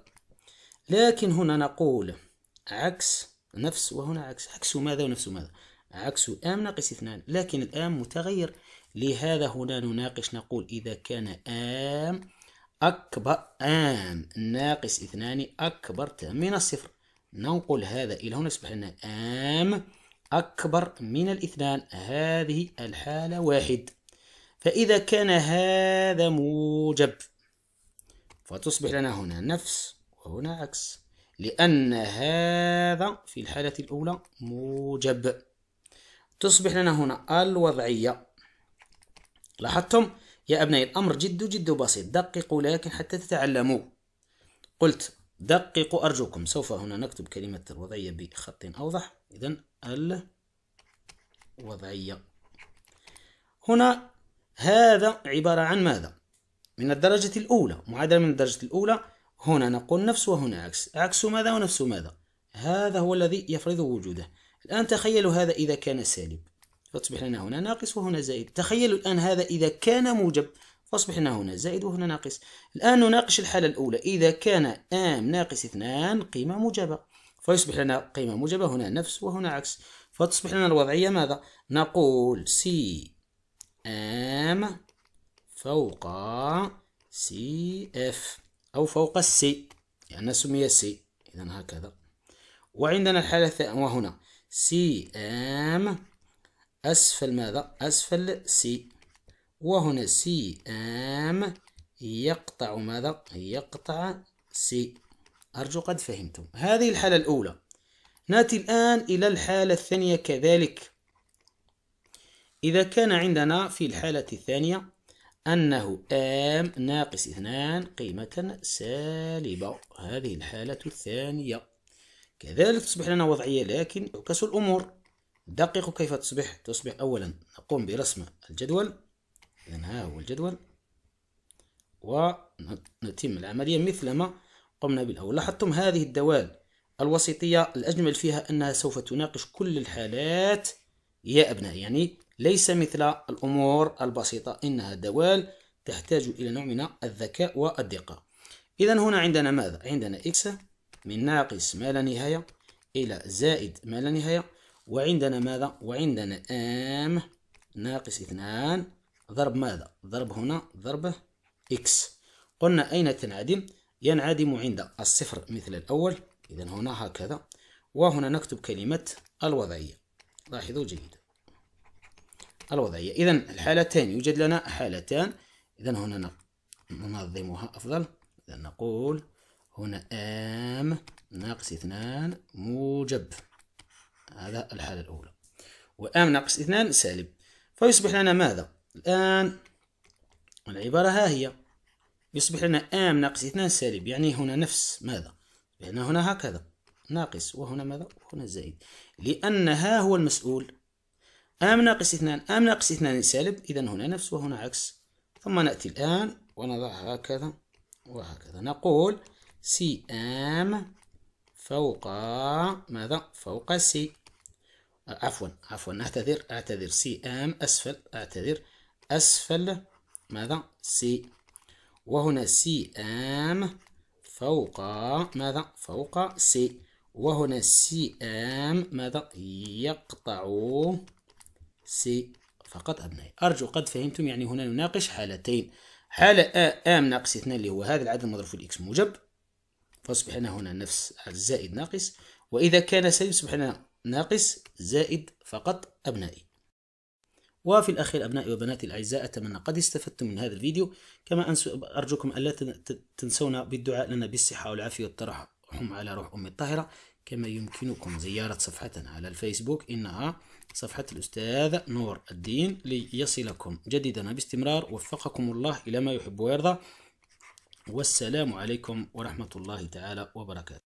لكن هنا نقول عكس نفس وهنا عكس عكس ماذا ونفس ماذا عكس ام ناقص اثنان لكن الام متغير لهذا هنا نناقش نقول إذا كان ام أكبر آم ناقص اثنان أكبر من الصفر ننقل هذا إلى هنا أصبح لنا آم أكبر من الاثنان هذه الحالة واحد فإذا كان هذا موجب فتصبح لنا هنا نفس وهنا عكس لأن هذا في الحالة الأولى موجب تصبح لنا هنا الوضعية لاحظتم يا أبنائي الأمر جد جد بسيط دققوا لكن حتى تتعلموا قلت دققوا أرجوكم سوف هنا نكتب كلمة الوضعية بخط أوضح إذا الوضعية هنا هذا عبارة عن ماذا؟ من الدرجة الأولى معادلة من الدرجة الأولى هنا نقول نفس وهنا عكس عكس ماذا ونفس ماذا هذا هو الذي يفرض وجوده الآن تخيلوا هذا إذا كان سالب فتصبح لنا هنا ناقص وهنا زائد تخيلوا الآن هذا إذا كان موجب أصبحنا هنا زائد وهنا ناقص الآن نناقش الحالة الأولى إذا كان آم ناقص اثنان قيمة موجبة فيصبح لنا قيمة موجبة هنا نفس وهنا عكس فتصبح لنا الوضعية ماذا نقول سي آم فوق سي اف أو فوق السي لأن يعني سمي سي إذا هكذا وعندنا الحالة الثانية وهنا سي آم أسفل ماذا أسفل سي وهنا سي ام يقطع ماذا يقطع سي أرجو قد فهمتم هذه الحالة الأولى نأتي الآن إلى الحالة الثانية كذلك إذا كان عندنا في الحالة الثانية أنه آم ناقص اثنان قيمة سالبة هذه الحالة الثانية كذلك تصبح لنا وضعية لكن عكس الأمور دققوا كيف تصبح تصبح أولا نقوم برسم الجدول إذا ها هو الجدول ونتم العملية مثل ما قمنا بالأول لاحظتم هذه الدوال الوسيطية الأجمل فيها أنها سوف تناقش كل الحالات يا أبناء يعني ليس مثل الأمور البسيطة إنها دوال تحتاج إلى نوع من الذكاء والدقة إذا هنا عندنا ماذا؟ عندنا إكس من ناقص ما لا نهاية إلى زائد ما لا نهاية وعندنا ماذا؟ وعندنا ام ناقص اثنان ضرب ماذا ضرب هنا ضربه إكس قلنا أين تنعدم ينعدم عند الصفر مثل الأول إذا هنا هكذا وهنا نكتب كلمة الوضعية لاحظوا جيدا الوضعية إذا الحالتان يوجد لنا حالتان إذا هنا ننظمها أفضل إذا نقول هنا آم ناقص اثنان موجب هذا الحالة الأولى وآم ناقص اثنان سالب فيصبح لنا ماذا الآن العبارة ها هي يصبح لنا ام ناقص اثنان سالب يعني هنا نفس ماذا لأن هنا هكذا ناقص وهنا ماذا وهنا زائد لأن ها هو المسؤول ام ناقص اثنان ام ناقص اثنان سالب إذا هنا نفس وهنا عكس ثم نأتي الآن ونضع هكذا وهكذا نقول سي ام فوق ماذا فوق سي عفوا عفوا اعتذر اعتذر سي ام اسفل اعتذر أسفل ماذا سي وهنا سي أم فوق ماذا فوق سي وهنا سي أم ماذا يقطع سي فقط أبنائي أرجو قد فهمتم يعني هنا نناقش حالتين حالة آم ناقص اثنان اللي هو هذا العدد المضروب في الإكس موجب فأصبح لنا هنا نفس زائد ناقص وإذا كان سي يصبح لنا ناقص زائد فقط أبنائي وفي الأخير أبنائي وبناتي الأعزاء أتمنى قد استفدتم من هذا الفيديو كما أرجوكم ألا تنسونا بالدعاء لنا بالصحة والعافية والترحم على روح أم الطاهرة كما يمكنكم زيارة صفحتنا على الفيسبوك إنها صفحة الأستاذ نور الدين ليصلكم جديدنا باستمرار وفقكم الله إلى ما يحب ويرضى والسلام عليكم ورحمة الله تعالى وبركاته